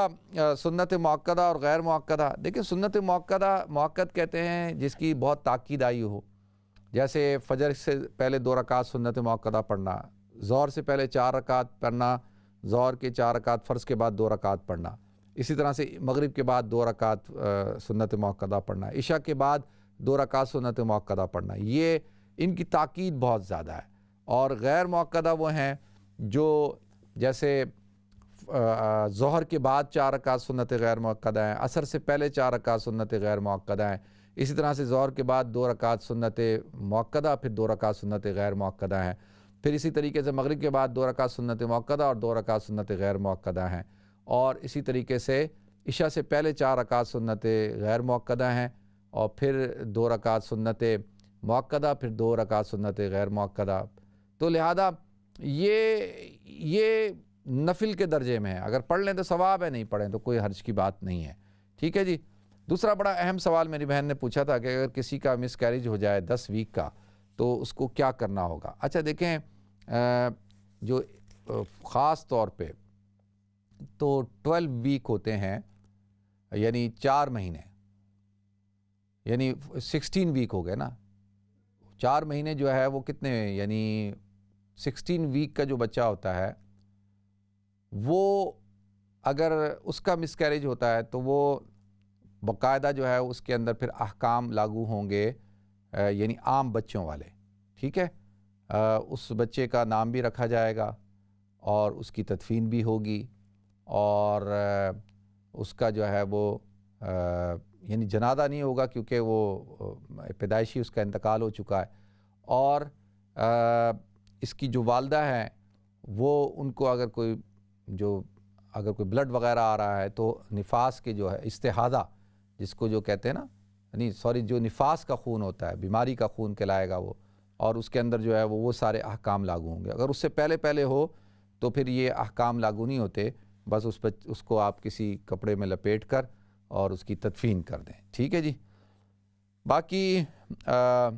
सुन्नत मौक़दा और गैर मौक़दा देखिए सुन्नत मौक़दा मौक़द कहते हैं जिसकी बहुत ताक़द आई हो जैसे फजर से पहले दो रकात सुन्नत मौक़दा पढ़ना ज़ौर से पहले चार रकात पढ़ना ज़ोर के चार रकात फ़र्ज़ के बाद दो रकात पढ़ना इसी तरह से मगरिब के बाद दो रकात सुन्नत मौक़दा पढ़ना इशा के बाद दो रकात सुन्नत मौक़दा पढ़ना ये इनकी ताक़द बहुत ज़्यादा है और गैर मौक़दा वो हैं जो जैसे जहर के बाद चार अकात सुनत गैर मक्दा हैं असर से पहले चार अकात सुनत गैर मक्दा हैं इसी तरह से जहर के बाद दो रकात सुनत मक्दा फिर दो रकात सुनत गैर मक्दा हैं फिर इसी तरीके से मगरब के बाद दो रकात सुनत मक्दा और दो रकात सुनत गैर मक्दा हैं और इसी तरीके से इशा से पहले चार रकात सुनत गैर मक्दा हैं और फिर दो रकात सुनत मौकदा फिर दो रकात सुनत गैर मक्दा तो लिहाजा ये ये नफिल के दर्जे में है अगर पढ़ लें तो सवाब है नहीं पढ़ें तो कोई हर्ज की बात नहीं है ठीक है जी दूसरा बड़ा अहम सवाल मेरी बहन ने पूछा था कि अगर किसी का मिस कैरेज हो जाए दस वीक का तो उसको क्या करना होगा अच्छा देखें जो ख़ास तौर पर तो ट्वेल्व वीक होते हैं यानी चार महीने यानी सिक्सटीन वीक हो गए ना चार महीने जो है वो कितने यानी सिक्सटीन वीक का जो बच्चा होता है वो अगर उसका मिसकैरेज होता है तो वो बाकायदा जो है उसके अंदर फिर अहकाम लागू होंगे यानी आम बच्चों वाले ठीक है आ, उस बच्चे का नाम भी रखा जाएगा और उसकी तदफीन भी होगी और आ, उसका जो है वो यानी जनादा नहीं होगा क्योंकि वो पैदाइशी उसका इंतकाल हो चुका है और आ, इसकी जो वालदा हैं वो उनको अगर कोई जो अगर कोई ब्लड वगैरह आ रहा है तो निफास के जो है इस्तेहादा जिसको जो कहते हैं ना नहीं सॉरी जो निफास का खून होता है बीमारी का खून कहलाएगा वो और उसके अंदर जो है वो वो सारे अहकाम लागू होंगे अगर उससे पहले पहले हो तो फिर ये अहकाम लागू नहीं होते बस उस पर उसको आप किसी कपड़े में लपेट कर और उसकी तदफीन कर दें ठीक है जी बाकी आ,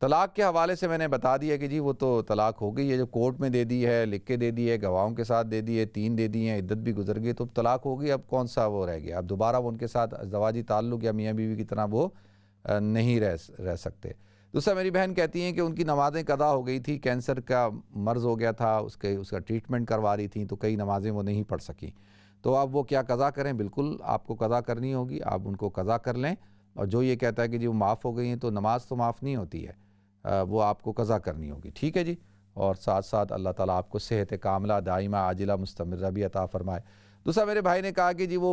तलाक के हवाले से मैंने बता दिया कि जी वो तो तलाक हो गई है जो कोर्ट में दे दी है लिख के दे दी है गवाहों के साथ दे दी है तीन दे दी है इद्दत भी गुजर गई तो अब तलाक हो गई अब कौन सा वो रह गया अब दोबारा वो उनके साथ जवाजी ताल्लुक या मियाँ बीवी की तरह वो नहीं रह रह सकते दूसरा मेरी बहन कहती हैं कि उनकी नमाज़ें कदा हो गई थी कैंसर का मर्ज़ हो गया था उसके उसका ट्रीटमेंट करवा रही थी तो कई नमाज़ें वो नहीं पढ़ सकें तो आप वो क्या कज़ा करें बिल्कुल आपको कज़ा करनी होगी आप उनको कज़ा कर लें और जो ये कहता है कि जी वो माफ़ हो गई हैं तो नमाज़ तो माफ़ नहीं होती है वो आपको कज़ा करनी होगी ठीक है जी और साथ साथ अल्लाह ताला आपको सेहत कामला दाइमा आजिला मुस्तमरा भी अता फरमाए दूसरा मेरे भाई ने कहा कि जी वो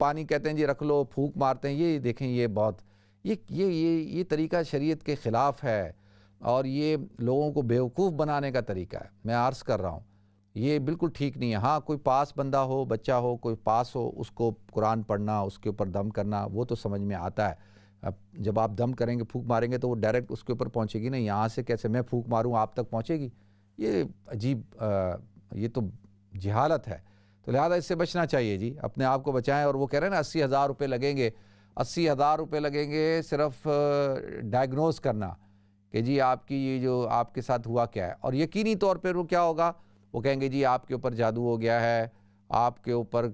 पानी कहते हैं जी रख लो फूक मारते हैं ये देखें ये बहुत ये ये ये ये तरीका शरीयत के ख़िलाफ़ है और ये लोगों को बेवकूफ़ बनाने का तरीका है मैं आर्स कर रहा हूँ ये बिल्कुल ठीक नहीं है हाँ कोई पास बंदा हो बच्चा हो कोई पास हो उसको कुरान पढ़ना उसके ऊपर दम करना वो तो समझ में आता है अब जब आप दम करेंगे फूक मारेंगे तो वो डायरेक्ट उसके ऊपर पहुंचेगी ना यहाँ से कैसे मैं फूक मारूँ आप तक पहुँचेगी ये अजीब ये तो जिहालत है तो लिहाजा इससे बचना चाहिए जी अपने आप को बचाएं और वो कह रहे हैं ना अस्सी हज़ार रुपये लगेंगे अस्सी हज़ार रुपये लगेंगे सिर्फ डायग्नोज करना कि जी आपकी ये जो आपके साथ हुआ क्या है और यकीनी तौर पर वो क्या होगा वो कहेंगे जी आपके ऊपर जादू हो गया है आपके ऊपर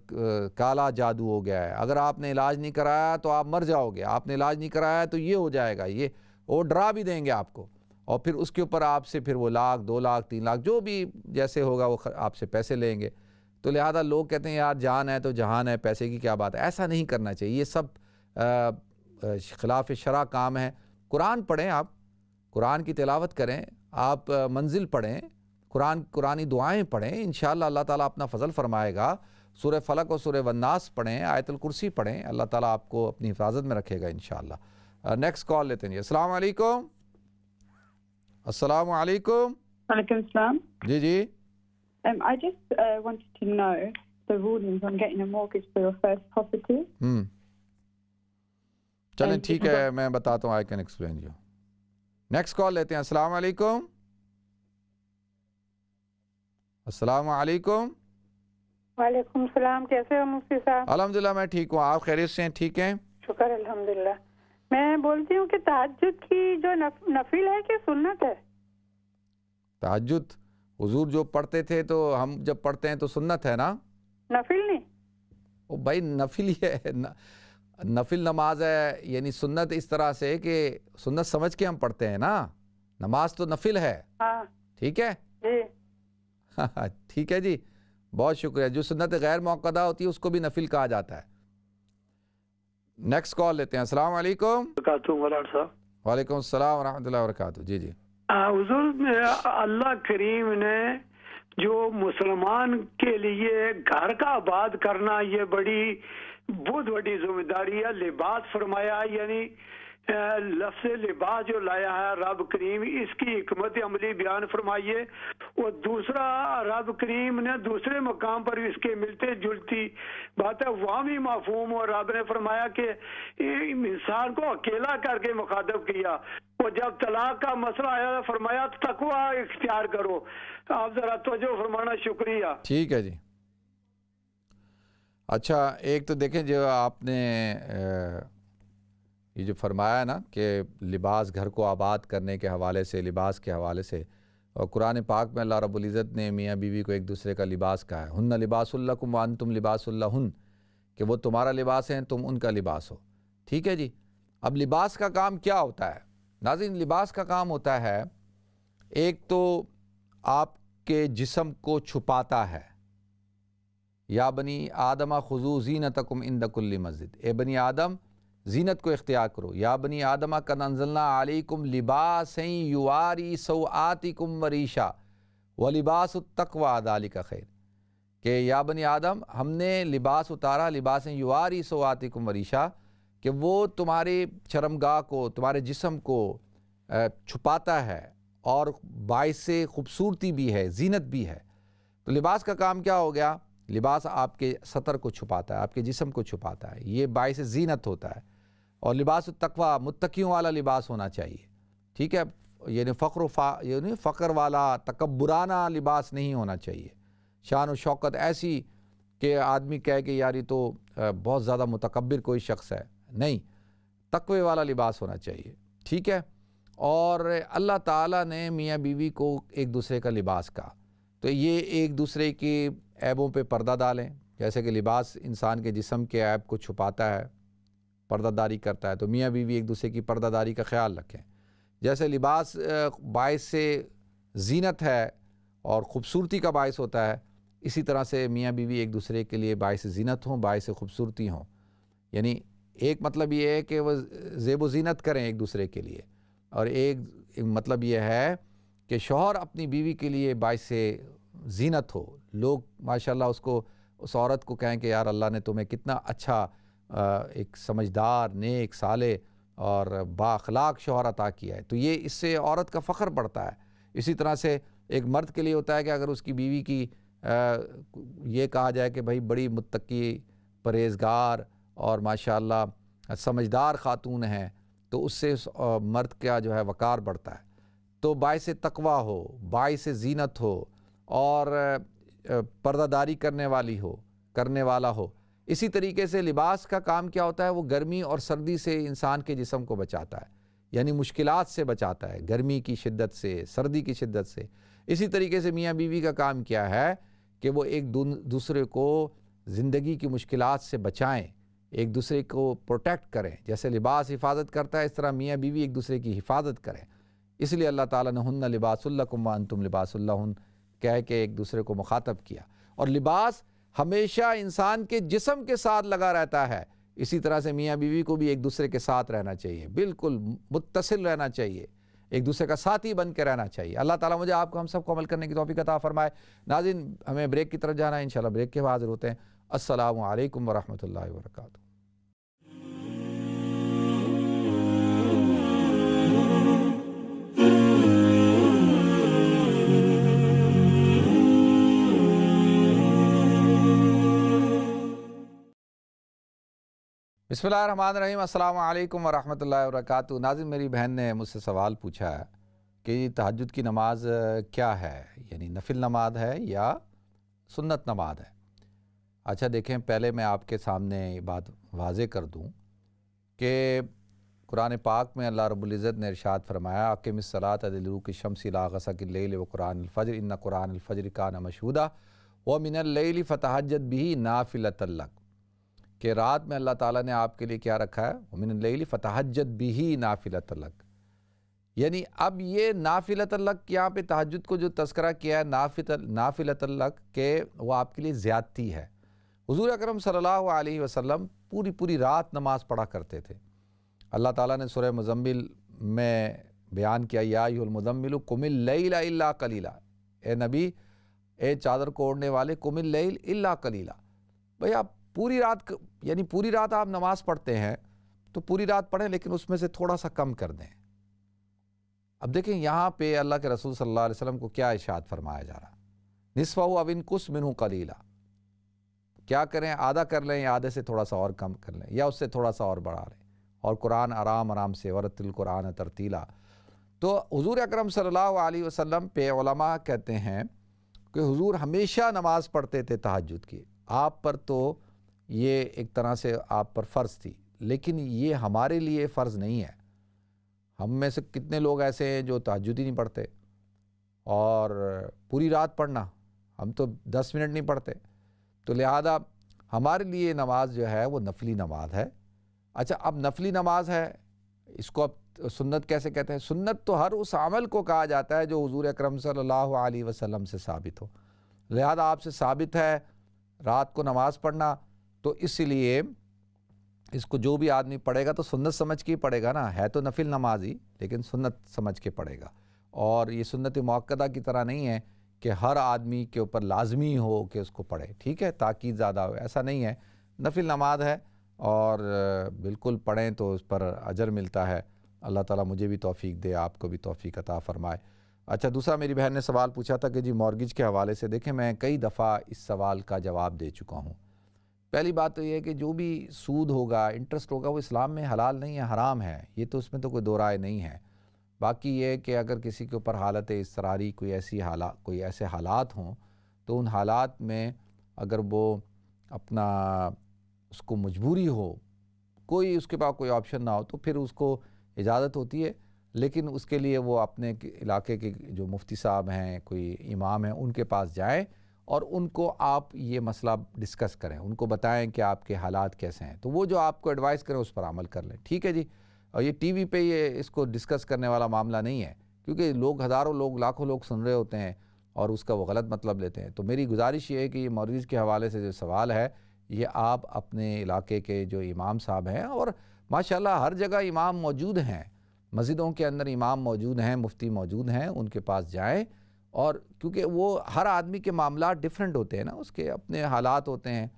काला जादू हो गया है अगर आपने इलाज नहीं कराया तो आप मर जाओगे आपने इलाज नहीं कराया तो ये हो जाएगा ये वो डरा भी देंगे आपको और फिर उसके ऊपर आपसे फिर वो लाख दो लाख तीन लाख जो भी जैसे होगा वो आपसे पैसे लेंगे तो लिहाजा लोग कहते हैं यार जान है तो जहान है पैसे की क्या बात है ऐसा नहीं करना चाहिए ये सब खिलाफ शरा काम है कुरान पढ़ें आप कुरान की तिलावत करें आप मंजिल पढ़ें कुरान कुरानी दुआएं पढ़ें इन अल्लाह ताला अपना फ़ज़ल फरमाएगा सूर्य फलक और सूर्य वन्नास पढ़ें आयतल कुर्सी पढ़ें अल्लाह ताला आपको अपनी हिफाजत में रखेगा इन नेक्स्ट कॉल लेते हैं जी असलकुम जी जी Um, I just uh, wanted to know the rulings on getting a mortgage for your first property. Hmm. चलें ठीक है मैं बताता हूँ I can explain you next call लेते हैं अस्सलाम असलकुम वालेकुम सलाम कैसे हो मुफ्ती साहब अलहमदिल्ला मैं ठीक हूँ आप खैरियत से हैं ठीक हैं शुक्र अल्हम्दुलिल्लाह मैं बोलती हूँ कि ताजुद की जो नफिल है कि सुन्नत है ताजुद हुजूर जो पढ़ते थे तो हम जब पढ़ते हैं तो सुन्नत है ना नफिल नहीं ओ भाई नफिल ही है न, नफिल नमाज है यानी सुन्नत इस तरह से कि सुन्नत समझ के हम पढ़ते हैं ना नमाज तो नफिल है हाँ। ठीक है ठीक है जी बहुत शुक्रिया जो सुन्नत गैर मौकदा होती है उसको भी नफिल कहा जाता है नेक्स्ट कॉल लेते हैं अस्सलाम वालेकुम वालेकुम अस्सलाम वरहमतुल्लाहि बरकातहू जी जी हुजूर अल्लाह करीम ने जो मुसलमान के लिए घर का आबाद करना ये बड़ी बहुत बड़ी जिम्मेदारी है लिबास फरमाया यानी लफ्स लिबास जो लाया है रब करीम इसकी हमत अमली बयान फरमाइए और दूसरा रब करीम ने दूसरे मकाम पर भी इसके मिलते जुलती बात है वहां भी माफूम और रब ने फरमाया कि इंसान को अकेला करके मुखातब किया और जब तलाक का मसला आया फरमाया तकवा इख्तियार करो आप जरा तोजो फरमाना शुक्रिया ठीक है जी अच्छा एक तो देखें जो आपने आ... ये जो फरमाया ना कि लिबास घर को आबाद करने के हवाले से लिबास के हवाले से और कुरान पाक में अल्लाह रब्बुल इज़्ज़त ने मियाँ बीवी को एक दूसरे का लिबास कहा है हन्न लिबासुल्लकुम तुम लिबासन कि वो तुम्हारा लिबास हैं तुम उनका लिबास हो ठीक है जी अब लिबास का काम क्या होता है नाजिन लिबास का काम होता है एक तो आपके जिसम को छुपाता है या बनी आदमा खजू जीन तकम इंदकुल्ली मस्जिद ए बनी आदम जीनत को इख्तियार करो या बनी आदमा का नजलना आलिकुम लिबास युवारी सवातिकुम वरीशा व लिबास तकवा अदाली का खैर कि या बनी आदम हमने लिबास उतारा लिबास युवारी सवातिकुम वरीशा कि वो तुम्हारे गाह को तुम्हारे जिसम को छुपाता है और बायस खूबसूरती भी है जीनत भी है तो लिबास का काम क्या हो गया लिबास आपके सतर को छुपाता है आपके जिसम को छुपाता है ये बायस जीनत होता है और लिबास तकवा मुतकियों वाला लिबास होना चाहिए ठीक है यानी फ़ख्र यानी फ़ख्र वाला तकबराना लिबास नहीं होना चाहिए शान व शौकत ऐसी कि आदमी कहे कि यार ये तो बहुत ज़्यादा मतकबर कोई शख्स है नहीं तकवे वाला लिबास होना चाहिए ठीक है और अल्लाह ताला ने मियाँ बीवी को एक दूसरे का लिबास कहा तो ये एक दूसरे के ऐबों पे पर्दा डालें जैसे कि लिबास इंसान के जिसम के ऐब को छुपाता है पर्दादारी करता है तो मियाँ बीवी एक दूसरे की पर्दादारी का ख्याल रखें जैसे लिबास बायस से जीनत है और ख़ूबसूरती का बायस होता है इसी तरह से मियाँ बीवी एक दूसरे के लिए बायस जीनत हों बायस ख़ूबसूरती हों यानी एक मतलब ये है कि वह जेब जीनत करें एक दूसरे के लिए और एक मतलब यह है कि शोहर अपनी बीवी के लिए बायस जीनत हो लोग माशाल्लाह उसको उस औरत को कहें कि यार अल्लाह ने तुम्हें कितना अच्छा एक समझदार नेक साले और बाखलाक शोहर अता किया है तो ये इससे औरत का फ़ख्र बढ़ता है इसी तरह से एक मर्द के लिए होता है कि अगर उसकी बीवी की आ, ये कहा जाए कि भाई बड़ी मुतकी परहेजगार और माशाल्लाह समझदार ख़ातून है तो उससे उस मर्द का जो है वक़ार बढ़ता है तो बायस तकवा हो बायस जीनत हो और पर्दादारी करने वाली हो करने वाला हो इसी तरीके से लिबास का काम क्या होता है वो गर्मी और सर्दी से इंसान के जिसम को बचाता है यानी मुश्किल से बचाता है गर्मी की शिद्दत से सर्दी की शिद्दत से इसी तरीके से मियाँ बीवी का काम क्या है कि वो एक दूसरे को ज़िंदगी की मुश्किल से बचाएँ एक दूसरे को प्रोटेक्ट करें जैसे लिबास हिफाजत करता है इस तरह मियाँ बीवी एक दूसरे की हिफाजत करें इसलिए अल्लाह ताला ने हन्ना लिबास व अंतुम कह के एक दूसरे को मुखातब किया और लिबास हमेशा इंसान के जिसम के साथ लगा रहता है इसी तरह से मियाँ बीवी को भी एक दूसरे के साथ रहना चाहिए बिल्कुल मुतसिल रहना चाहिए एक दूसरे का ही बन के रहना चाहिए अल्लाह ताला मुझे आपको हम सबको अमल करने की तोफ़ी अता फरमाए नाजिन हमें ब्रेक की तरफ जाना है इन ब्रेक के बाद हाजिर होते हैं असल वरहमल वर्का बिस्मिल रहीम अल्लाम वरहमल वर्क नाजिम मेरी बहन ने मुझसे सवाल पूछा कि तहजद की नमाज क्या है यानी नफिल नमाज है या सुन्नत नमाज है अच्छा देखें पहले मैं आपके सामने ये बात वाज़ कर दूँ कि कुरान पाक में अल्लाह रबुल्ज़त ने इरशाद फरमाया कि सलात अदिलू की शमसी लागसा व कुरान इन कुरान फ़जर का न मशहूदा व मिनल फ़तहजत भी नाफिलतल्लक कि रात में अल्लाह ताला ने आपके लिए क्या रखा है मिन फ़तहजत भी ही नाफिलत अलग यानी अब ये नाफिलत अलग यहाँ पे तहजद को जो तस्करा किया है नाफित नाफिलत अलग के वो आपके लिए ज़्यादती है हजूर अक्रम सल्लल्लाहु वसम पूरी पूरी रात नमाज़ पढ़ा करते थे अल्लाह ताली ने सुर मजम्मिल में बयान किया यामजम्मिल कुमिल लैला कलीला ए नबी ए चादर को ओढ़ने वाले कुमिल लैल कलीला भाई आप पूरी रात यानी पूरी रात आप नमाज पढ़ते हैं तो पूरी रात पढ़ें लेकिन उसमें से थोड़ा सा कम कर दें अब देखें यहाँ पे अल्लाह के रसूल सल्लल्लाहु अलैहि वसल्लम को क्या इशात फरमाया जा रहा निसफ़ा अब इन कुस मिन कलीला क्या करें आधा कर लें या आधे से थोड़ा सा और कम कर लें या उससे थोड़ा सा और बढ़ा लें और कुरान आराम आराम से वरतिल कुरान तरतीला तो हुजूर अकरम सल्लल्लाहु अलैहि वसल्लम पे उलमा कहते हैं कि हुजूर हमेशा नमाज़ पढ़ते थे तहजद की आप पर तो ये एक तरह से आप पर फ़र्ज़ थी लेकिन ये हमारे लिए फ़र्ज़ नहीं है हम में से कितने लोग ऐसे हैं जो तहजद ही नहीं पढ़ते और पूरी रात पढ़ना हम तो दस मिनट नहीं पढ़ते तो लिहाजा हमारे लिए नमाज जो है वो नफली नमाज है अच्छा अब नफली नमाज है इसको अब सुन्नत कैसे कहते हैं सुन्नत तो हर उस अमल को कहा जाता है जो हजूर अक्रम सल्ला वसलम से साबित हो लिहाजा आपसे साबित है रात को नमाज़ पढ़ना तो इसलिए इसको जो भी आदमी पढ़ेगा तो सुन्नत समझ के ही पढ़ेगा ना है तो नफिल नमाज ही लेकिन सुन्नत समझ के पढ़ेगा और ये सुन्नत मौक़दा की तरह नहीं है कि हर आदमी के ऊपर लाजमी हो कि उसको पढ़े ठीक है ताकि ज़्यादा हो ऐसा नहीं है नफिल नमाज है और बिल्कुल पढ़ें तो उस पर अजर मिलता है अल्लाह ताला मुझे भी तौफीक दे आपको भी तौफीक अता फ़रमाए अच्छा दूसरा मेरी बहन ने सवाल पूछा था कि जी मॉर्गेज के हवाले से देखें मैं कई दफ़ा इस सवाल का जवाब दे चुका हूँ पहली बात तो ये है कि जो भी सूद होगा इंटरेस्ट होगा वो इस्लाम में हलाल नहीं है हराम है ये तो उसमें तो कोई दो राय नहीं है बाकी ये कि अगर किसी के ऊपर हालत इसरारी कोई ऐसी हालात कोई ऐसे हालात हों तो उन हालात में अगर वो अपना उसको मजबूरी हो कोई उसके पास कोई ऑप्शन ना हो तो फिर उसको इजाज़त होती है लेकिन उसके लिए वो अपने इलाके के जो मुफ्ती साहब हैं कोई इमाम हैं उनके पास जाएँ और उनको आप ये मसला डिस्कस करें उनको बताएं कि आपके हालात कैसे हैं तो वो जो आपको एडवाइस करें उस पर अमल कर लें ठीक है जी और ये टीवी पे ये इसको डिस्कस करने वाला मामला नहीं है क्योंकि लोग हज़ारों लोग लाखों लोग सुन रहे होते हैं और उसका वो गलत मतलब लेते हैं तो मेरी गुजारिश ये है कि ये मरीज़ के हवाले से जो सवाल है ये आप अपने इलाके के जो इमाम साहब हैं और माशाल्लाह हर जगह इमाम मौजूद हैं मस्जिदों के अंदर इमाम मौजूद हैं मुफ्ती मौजूद हैं उनके पास जाएं और क्योंकि वो हर आदमी के मामला डिफरेंट होते हैं ना उसके अपने हालात होते हैं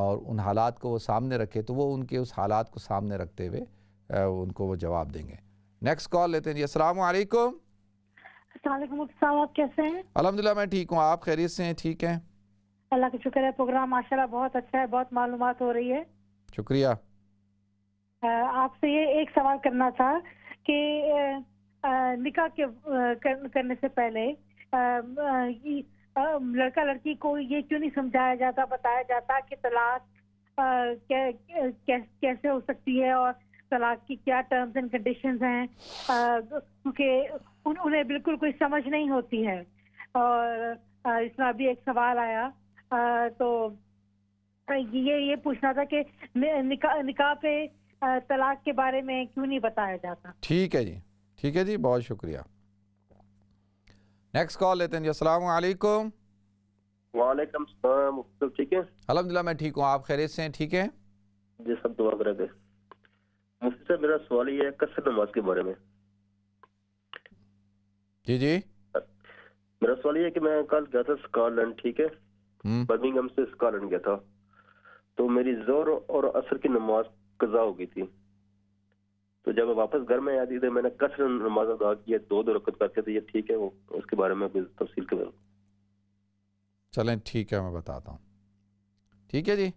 और उन हालात को वो सामने रखे तो वो उनके उस हालात को सामने रखते हुए उनको वो जवाब देंगे नेक्स्ट कॉल लेते हैं जी असलम आप कैसे हैं अलहमदिल्ला मैं ठीक हूँ आप खैरियत से हैं ठीक हैं अल्लाह का शुक्र है प्रोग्राम माशाल्लाह बहुत अच्छा है बहुत मालूम हो रही है शुक्रिया आपसे ये एक सवाल करना था कि निकाह के करने से पहले लड़का लड़की को ये क्यों नहीं समझाया जाता बताया जाता कि तलाक कैसे हो सकती है और तलाक की क्या टर्म्स एंड कंडीशन हैं क्योंकि उन्हें बिल्कुल कोई समझ नहीं होती है और इसमें अभी एक सवाल आया तो ये ये पूछना था कि निका, निकाह पे तलाक के बारे में क्यों नहीं बताया जाता ठीक है जी ठीक है जी बहुत शुक्रिया नेक्स्ट कॉल लेते हैं जी असल वालेकुम ठीक है अलहमदिल्ला मैं ठीक हूँ आप खैरियत से हैं ठीक है जी सब दुआ करेंगे मुफ्ती साहब मेरा सवाल ये है कसर नमाज के बारे में जी जी मेरा सवाल ये है कि मैं कल गया था स्कॉटलैंड ठीक है हम्म। बर्मिंगम से स्कॉटलैंड गया था तो मेरी जोर और असर की नमाज कजा हो गई थी तो जब मैं वापस घर में थी तो मैंने कसर नमाज अदा की दो दो रकत करके तो ये ठीक है वो उसके बारे में तफसील के बारे चलें ठीक है मैं बताता हूँ ठीक है जी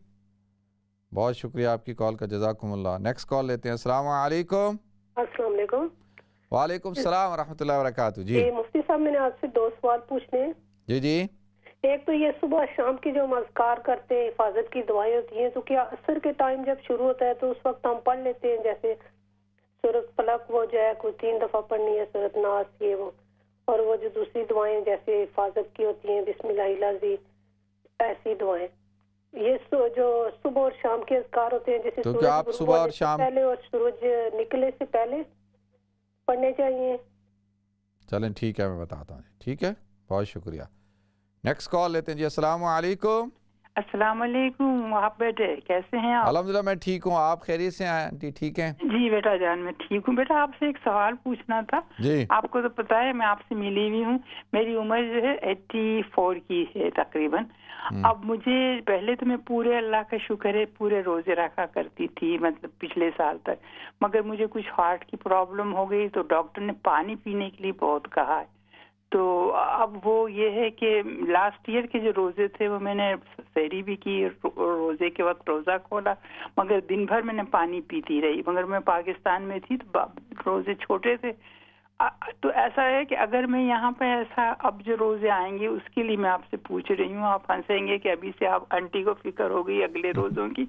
बहुत शुक्रिया आपकी कॉल का जजाकुमल्ला नेक्स्ट कॉल लेते हैं अस्सलाम वालेकुम वालेकुम सलाम रहमतुल्लाहि व बरकातहू जी मुफ्ती साहब मैंने आपसे दो सवाल पूछने जी जी एक तो ये सुबह शाम की जो हम अजकार करते हैं हिफाजत की दवाई होती है तो क्या असर के टाइम जब शुरू होता है तो उस वक्त हम पढ़ लेते हैं जैसे सूरत फलक वो जो है कुछ तीन दफ़ा पढ़नी है सूरत नास ये वो और वो जो दूसरी दुआएं जैसे हिफाजत की होती हैं जी ऐसी दुआएं ये जो सुबह और शाम के अजकार होते हैं जैसे तो क्या आप सुबह और शाम पहले और सूरज निकले से पहले पढ़ने चाहिए चलें ठीक है मैं बताता हूँ ठीक है बहुत शुक्रिया नेक्स्ट कॉल लेते हैं जी असलकुम असलकुम आप बेटे कैसे हैं आप अलहमदिल्ला मैं ठीक हूँ आप खैरियत से हैं आंटी ठीक हैं जी बेटा जान मैं ठीक हूँ बेटा आपसे एक सवाल पूछना था जी आपको तो पता है मैं आपसे मिली हुई हूँ मेरी उम्र जो है एट्टी फोर की है तकरीबन हम्म। अब मुझे पहले तो मैं पूरे अल्लाह का शुक्र है पूरे रोजे रखा करती थी मतलब पिछले साल तक मगर मुझे कुछ हार्ट की प्रॉब्लम हो गई तो डॉक्टर ने पानी पीने के लिए बहुत कहा है तो अब वो ये है कि लास्ट ईयर के जो रोजे थे वो मैंने सैरी भी की रोजे के वक्त रोजा खोला मगर दिन भर मैंने पानी पीती रही मगर मैं पाकिस्तान में थी तो रोजे छोटे थे तो ऐसा है कि अगर मैं यहाँ पे ऐसा अब जो रोजे आएंगे उसके लिए मैं आपसे पूछ रही हूँ आप हंसेंगे कि अभी से आप आंटी को फिक्र हो गई अगले रोजों की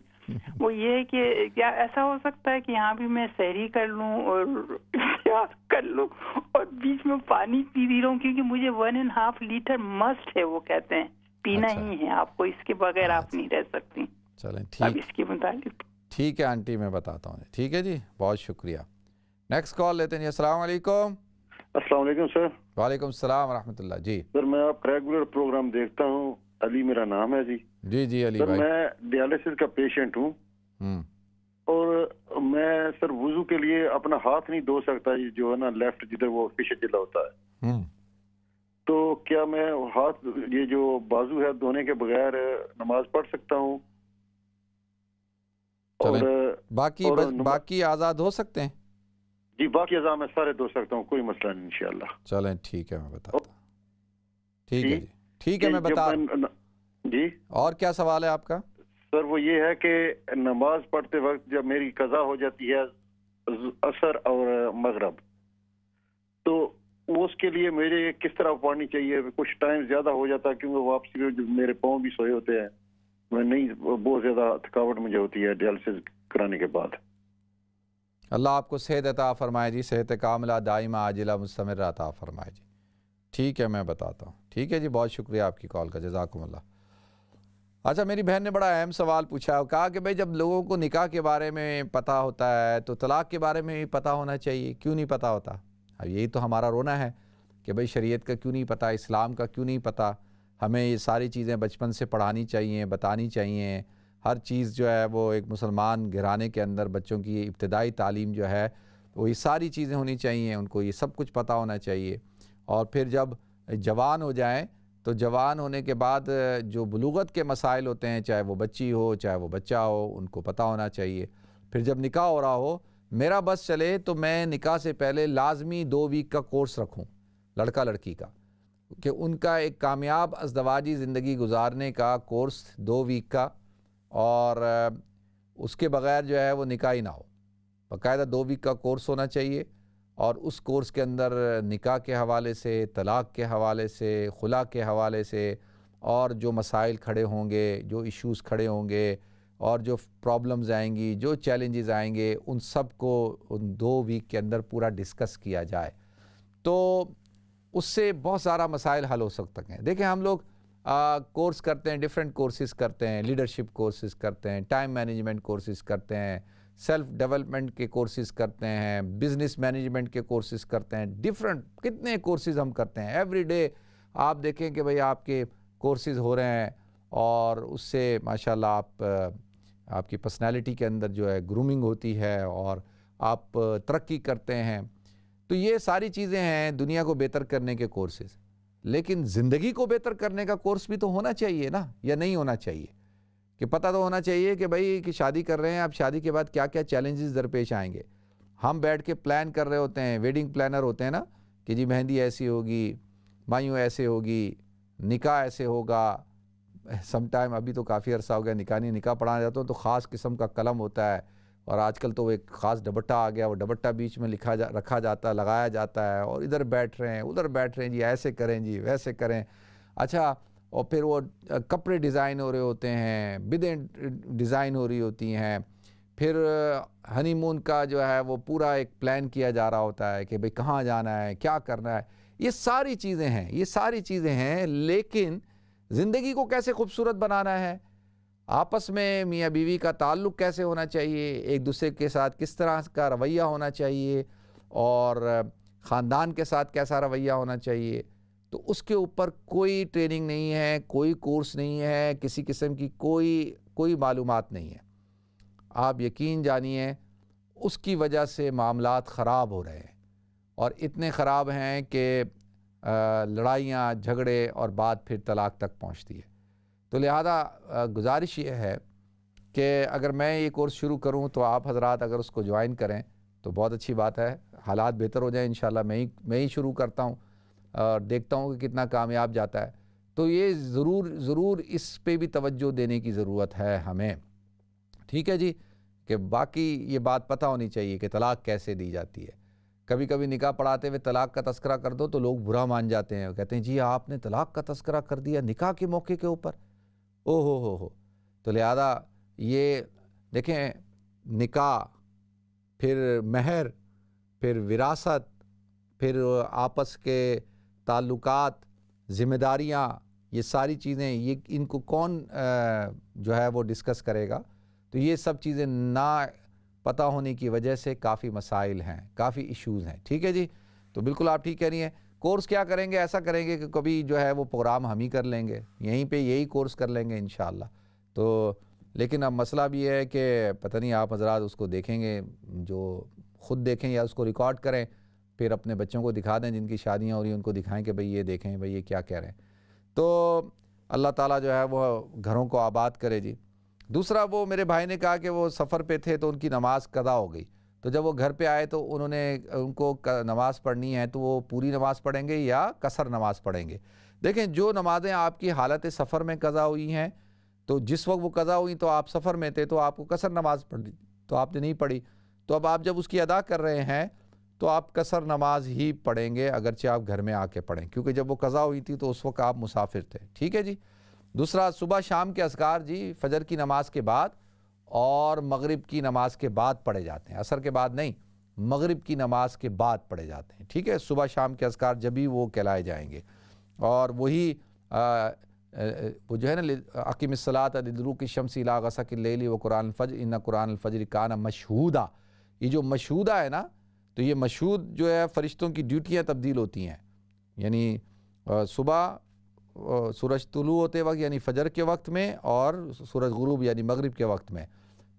वो ये है कि क्या ऐसा हो सकता है कि यहाँ भी मैं सैरी कर लूँ और कर लूँ और बीच में पानी पी भी रहूँ क्योंकि मुझे one and half litre must है वो कहते हैं पीना अच्छा। ही है आपको इसके बगैर अच्छा। आप नहीं रह सकती चलें ठीक इसके मुताबिक ठीक है आंटी मैं बताता हूँ ठीक है जी बहुत शुक्रिया नेक्स्ट कॉल लेते हैं असलम असलम सर वालेकुम सलाम जी सर मैं आपका रेगुलर प्रोग्राम देखता हूँ अली मेरा नाम है जी जी जी अली सर भाई। मैं डायलिसिस का पेशेंट हूँ हम्म। और मैं सर वजू के लिए अपना हाथ नहीं धो सकता जो है ना लेफ्ट जिधर वो फिश जिला होता है हम्म। तो क्या मैं हाथ ये जो बाजू है धोने के बगैर नमाज पढ़ सकता हूँ बाकी और बस, बाकी आजाद हो सकते हैं जी बाकी आजाद मैं सारे धो सकता हूँ कोई मसला नहीं इंशाल्लाह चलें ठीक है मैं बताता ठीक है जी ठीक है मैं बता जी और क्या सवाल है आपका सर वो ये है कि नमाज पढ़ते वक्त जब मेरी कजा हो जाती है असर और मगरब तो उसके लिए मेरे किस तरह पढ़नी चाहिए कुछ टाइम ज्यादा हो जाता है क्योंकि वापसी में जो मेरे पाँव भी सोए होते हैं मैं नहीं बहुत ज्यादा थकावट मुझे होती है डायलिसिस कराने के बाद अल्लाह आपको सेहत अता फरमाए जी सेहत कामला दाइमा आजिला मुस्तमर अता फरमाए जी ठीक है मैं बताता हूँ ठीक है जी बहुत शुक्रिया आपकी कॉल का जजाकुमल्ला अच्छा मेरी बहन ने बड़ा अहम सवाल पूछा और कहा कि भाई जब लोगों को निकाह के बारे में पता होता है तो तलाक के बारे में भी पता होना चाहिए क्यों नहीं पता होता अब यही तो हमारा रोना है कि भाई शरीयत का क्यों नहीं पता इस्लाम का क्यों नहीं पता हमें ये सारी चीज़ें बचपन से पढ़ानी चाहिए बतानी चाहिए हर चीज़ जो है वो एक मुसलमान घराने के अंदर बच्चों की इब्तदाई तालीम जो है वो ये सारी चीज़ें होनी चाहिए उनको ये सब कुछ पता होना चाहिए और फिर जब जवान हो जाएं तो जवान होने के बाद जो बलूगत के मसाइल होते हैं चाहे वो बच्ची हो चाहे वो बच्चा हो उनको पता होना चाहिए फिर जब निकाह हो रहा हो मेरा बस चले तो मैं निकाह से पहले लाजमी दो वीक का कोर्स रखूँ लड़का लड़की का कि उनका एक कामयाब अजदवाजी ज़िंदगी गुजारने का कोर्स दो वीक का और उसके बग़ैर जो है वो निकाह ही ना हो बायदा दो वीक का कोर्स होना चाहिए और उस कोर्स के अंदर निकाह के हवाले से तलाक़ के हवाले से खुला के हवाले से और जो मसाइल खड़े होंगे जो इश्यूज़ खड़े होंगे और जो प्रॉब्लम्स आएंगी जो चैलेंजेस आएंगे उन सब को उन दो वीक के अंदर पूरा डिस्कस किया जाए तो उससे बहुत सारा मसाइल हल हो सकते हैं देखें हम लोग कोर्स करते हैं डिफरेंट कोर्सेज़ करते हैं लीडरशिप कोर्सेज़ करते हैं टाइम मैनेजमेंट कोर्सेज़ करते हैं सेल्फ डेवलपमेंट के कोर्सेज करते हैं बिजनेस मैनेजमेंट के कोर्सेज करते हैं डिफरेंट कितने कोर्सेज हम करते हैं एवरी डे आप देखें कि भाई आपके कोर्सेज हो रहे हैं और उससे माशाल्लाह आप आपकी पर्सनालिटी के अंदर जो है ग्रूमिंग होती है और आप तरक्की करते हैं तो ये सारी चीज़ें हैं दुनिया को बेहतर करने के कोर्सेज लेकिन ज़िंदगी को बेहतर करने का कोर्स भी तो होना चाहिए ना या नहीं होना चाहिए कि पता तो होना चाहिए कि भाई कि शादी कर रहे हैं आप शादी के बाद क्या क्या चैलेंजेस दरपेश आएंगे हम बैठ के प्लान कर रहे होते हैं वेडिंग प्लानर होते हैं ना कि जी मेहंदी ऐसी होगी मायूँ ऐसे होगी निका ऐसे होगा समाइम अभी तो काफ़ी अरसा हो गया निका नहीं निका पढ़ाना जाता हूँ तो ख़ास किस्म का कलम होता है और आजकल तो एक ख़ास डबट्टा आ गया वो डबट्टा बीच में लिखा जा रखा जाता है लगाया जाता है और इधर बैठ रहे हैं उधर बैठ रहे हैं जी ऐसे करें जी वैसे करें अच्छा और फिर वो कपड़े डिज़ाइन हो रहे होते हैं बिदें डिज़ाइन हो रही होती हैं फिर हनीमून का जो है वो पूरा एक प्लान किया जा रहा होता है कि भाई कहाँ जाना है क्या करना है ये सारी चीज़ें हैं ये सारी चीज़ें हैं लेकिन ज़िंदगी को कैसे खूबसूरत बनाना है आपस में मियाँ बीवी का ताल्लुक़ कैसे होना चाहिए एक दूसरे के साथ किस तरह का रवैया होना चाहिए और ख़ानदान के साथ कैसा रवैया होना चाहिए तो उसके ऊपर कोई ट्रेनिंग नहीं है कोई कोर्स नहीं है किसी किस्म की कोई कोई मालूम नहीं है आप यकीन जानिए उसकी वजह से मामला ख़राब हो रहे हैं और इतने ख़राब हैं कि लड़ाइयाँ झगड़े और बात फिर तलाक तक पहुँचती है तो लिहाजा गुजारिश ये है कि अगर मैं ये कोर्स शुरू करूँ तो आप हजरात अगर उसको ज्वाइन करें तो बहुत अच्छी बात है हालात बेहतर हो जाए इन मैं ही मैं ही शुरू करता हूँ और देखता हूँ कि कितना कामयाब जाता है तो ये ज़रूर ज़रूर इस पे भी तवज्जो देने की ज़रूरत है हमें ठीक है जी कि बाकी ये बात पता होनी चाहिए कि तलाक़ कैसे दी जाती है कभी कभी निकाह पढ़ाते हुए तलाक़ का तस्करा कर दो तो लोग बुरा मान जाते हैं कहते हैं जी आपने तलाक़ का तस्करा कर दिया निकाह के मौके के ऊपर ओ हो हो हो तो लिहाजा ये देखें निकाह फिर महर फिर विरासत फिर आपस के ताल्लुकात ज़िम्मेदारियाँ ये सारी चीज़ें ये इनको कौन आ, जो है वो डिस्कस करेगा तो ये सब चीज़ें ना पता होने की वजह से काफ़ी मसाइल हैं काफ़ी इश्यूज़ हैं ठीक है जी तो बिल्कुल आप ठीक कह रही हैं कोर्स क्या करेंगे ऐसा करेंगे कि कभी जो है वो प्रोग्राम हम ही कर लेंगे यहीं पे यही कोर्स कर लेंगे इन तो लेकिन अब मसला भी है कि पता नहीं आप हजरात उसको देखेंगे जो ख़ुद देखें या उसको रिकॉर्ड करें फिर अपने बच्चों को दिखा दें जिनकी शादियाँ हो रही हैं उनको दिखाएँ कि भाई ये देखें भाई ये क्या कह रहे हैं तो अल्लाह ताला जो है वो घरों को आबाद करे जी दूसरा वो मेरे भाई ने कहा कि वो सफ़र पे थे तो उनकी नमाज़ कदा हो गई तो जब वो घर पे आए तो उन्होंने उनको नमाज़ पढ़नी है तो वो पूरी नमाज़ पढ़ेंगे या कसर नमाज़ पढ़ेंगे देखें जो नमाज़ें आपकी हालत सफ़र में कज़ा हुई हैं तो जिस वक्त वो कज़ा हुई तो आप सफ़र में थे तो आपको कसर नमाज़ पढ़ तो आपने नहीं पढ़ी तो अब आप जब उसकी अदा कर रहे हैं तो आप कसर नमाज ही पढ़ेंगे अगरचे आप घर में आके पढ़ें क्योंकि जब वो कज़ा हुई थी तो उस वक्त आप मुसाफिर थे ठीक है जी दूसरा सुबह शाम के असकार जी फजर की नमाज के बाद और मगरिब की नमाज के बाद पढ़े जाते हैं असर के बाद नहीं मगरिब की नमाज के बाद पढ़े जाते हैं ठीक है सुबह शाम के असकार जब भी वो कहलाए जाएंगे और वही वो जो है ना अकीम सलात की शमसी लागसा की ले ली व कुरान फज इन कुरान फजर काना मशहूदा ये जो मशहूदा है ना तो ये मशहूद जो है फरिश्तों की ड्यूटियाँ तब्दील होती हैं यानी सुबह सूरज तुलू होते वक्त यानी फ़जर के वक्त में और सूरज गुरूब यानी मगरिब के वक्त में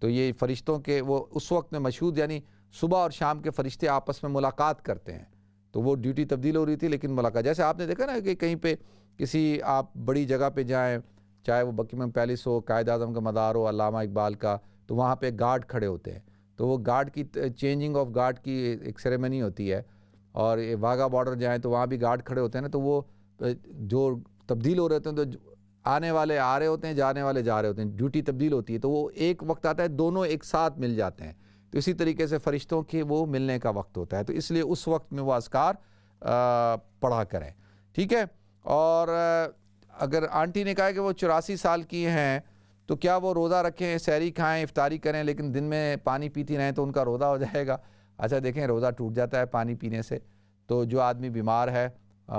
तो ये फ़रिश्तों के वो उस वक्त में मशहूद यानी सुबह और शाम के फ़रिश्ते आपस में मुलाकात करते हैं तो वो ड्यूटी तब्दील हो रही थी लेकिन मुलाकात जैसे आपने देखा ना कि कहीं पे किसी आप बड़ी जगह पे जाएं चाहे वो बकीम पैलेस हो कायद आजम का मदार हो अलामा इकबाल का तो वहाँ पर गार्ड खड़े होते हैं तो वो गार्ड की चेंजिंग ऑफ गार्ड की एक सेरेमनी होती है और वाघा बॉर्डर जाएँ तो वहाँ भी गार्ड खड़े होते हैं ना तो वो जो तब्दील हो रहे होते हैं तो आने वाले आ रहे होते हैं जाने वाले जा रहे होते हैं ड्यूटी तब्दील होती है तो वो एक वक्त आता है दोनों एक साथ मिल जाते हैं तो इसी तरीके से फरिश्तों के वो मिलने का वक्त होता है तो इसलिए उस वक्त में वो असकार पढ़ा करें ठीक है और अगर आंटी ने कहा कि वो चौरासी साल की हैं तो क्या वो रोज़ा रखें सैरी खाएं इफ्तारी करें लेकिन दिन में पानी पीती रहें तो उनका रोज़ा हो जाएगा अच्छा देखें रोज़ा टूट जाता है पानी पीने से तो जो आदमी बीमार है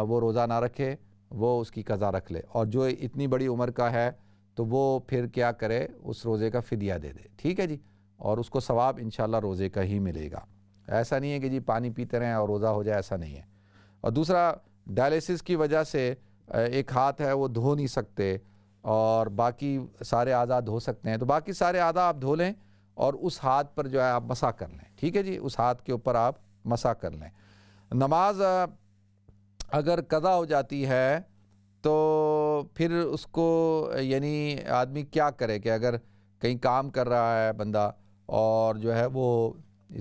वो रोज़ा ना रखे वो उसकी कज़ा रख ले और जो इतनी बड़ी उम्र का है तो वो फिर क्या करे उस रोज़े का फ़िदिया दे दे ठीक है जी और उसको सवाब इन रोज़े का ही मिलेगा ऐसा नहीं है कि जी पानी पीते रहें और रोज़ा हो जाए ऐसा नहीं है और दूसरा डायलिसिस की वजह से एक हाथ है वो धो नहीं सकते और बाकी सारे आदा धो सकते हैं तो बाकी सारे आदा आप धो लें और उस हाथ पर जो है आप मसा कर लें ठीक है जी उस हाथ के ऊपर आप मसा कर लें नमाज अगर कदा हो जाती है तो फिर उसको यानी आदमी क्या करे कि अगर कहीं काम कर रहा है बंदा और जो है वो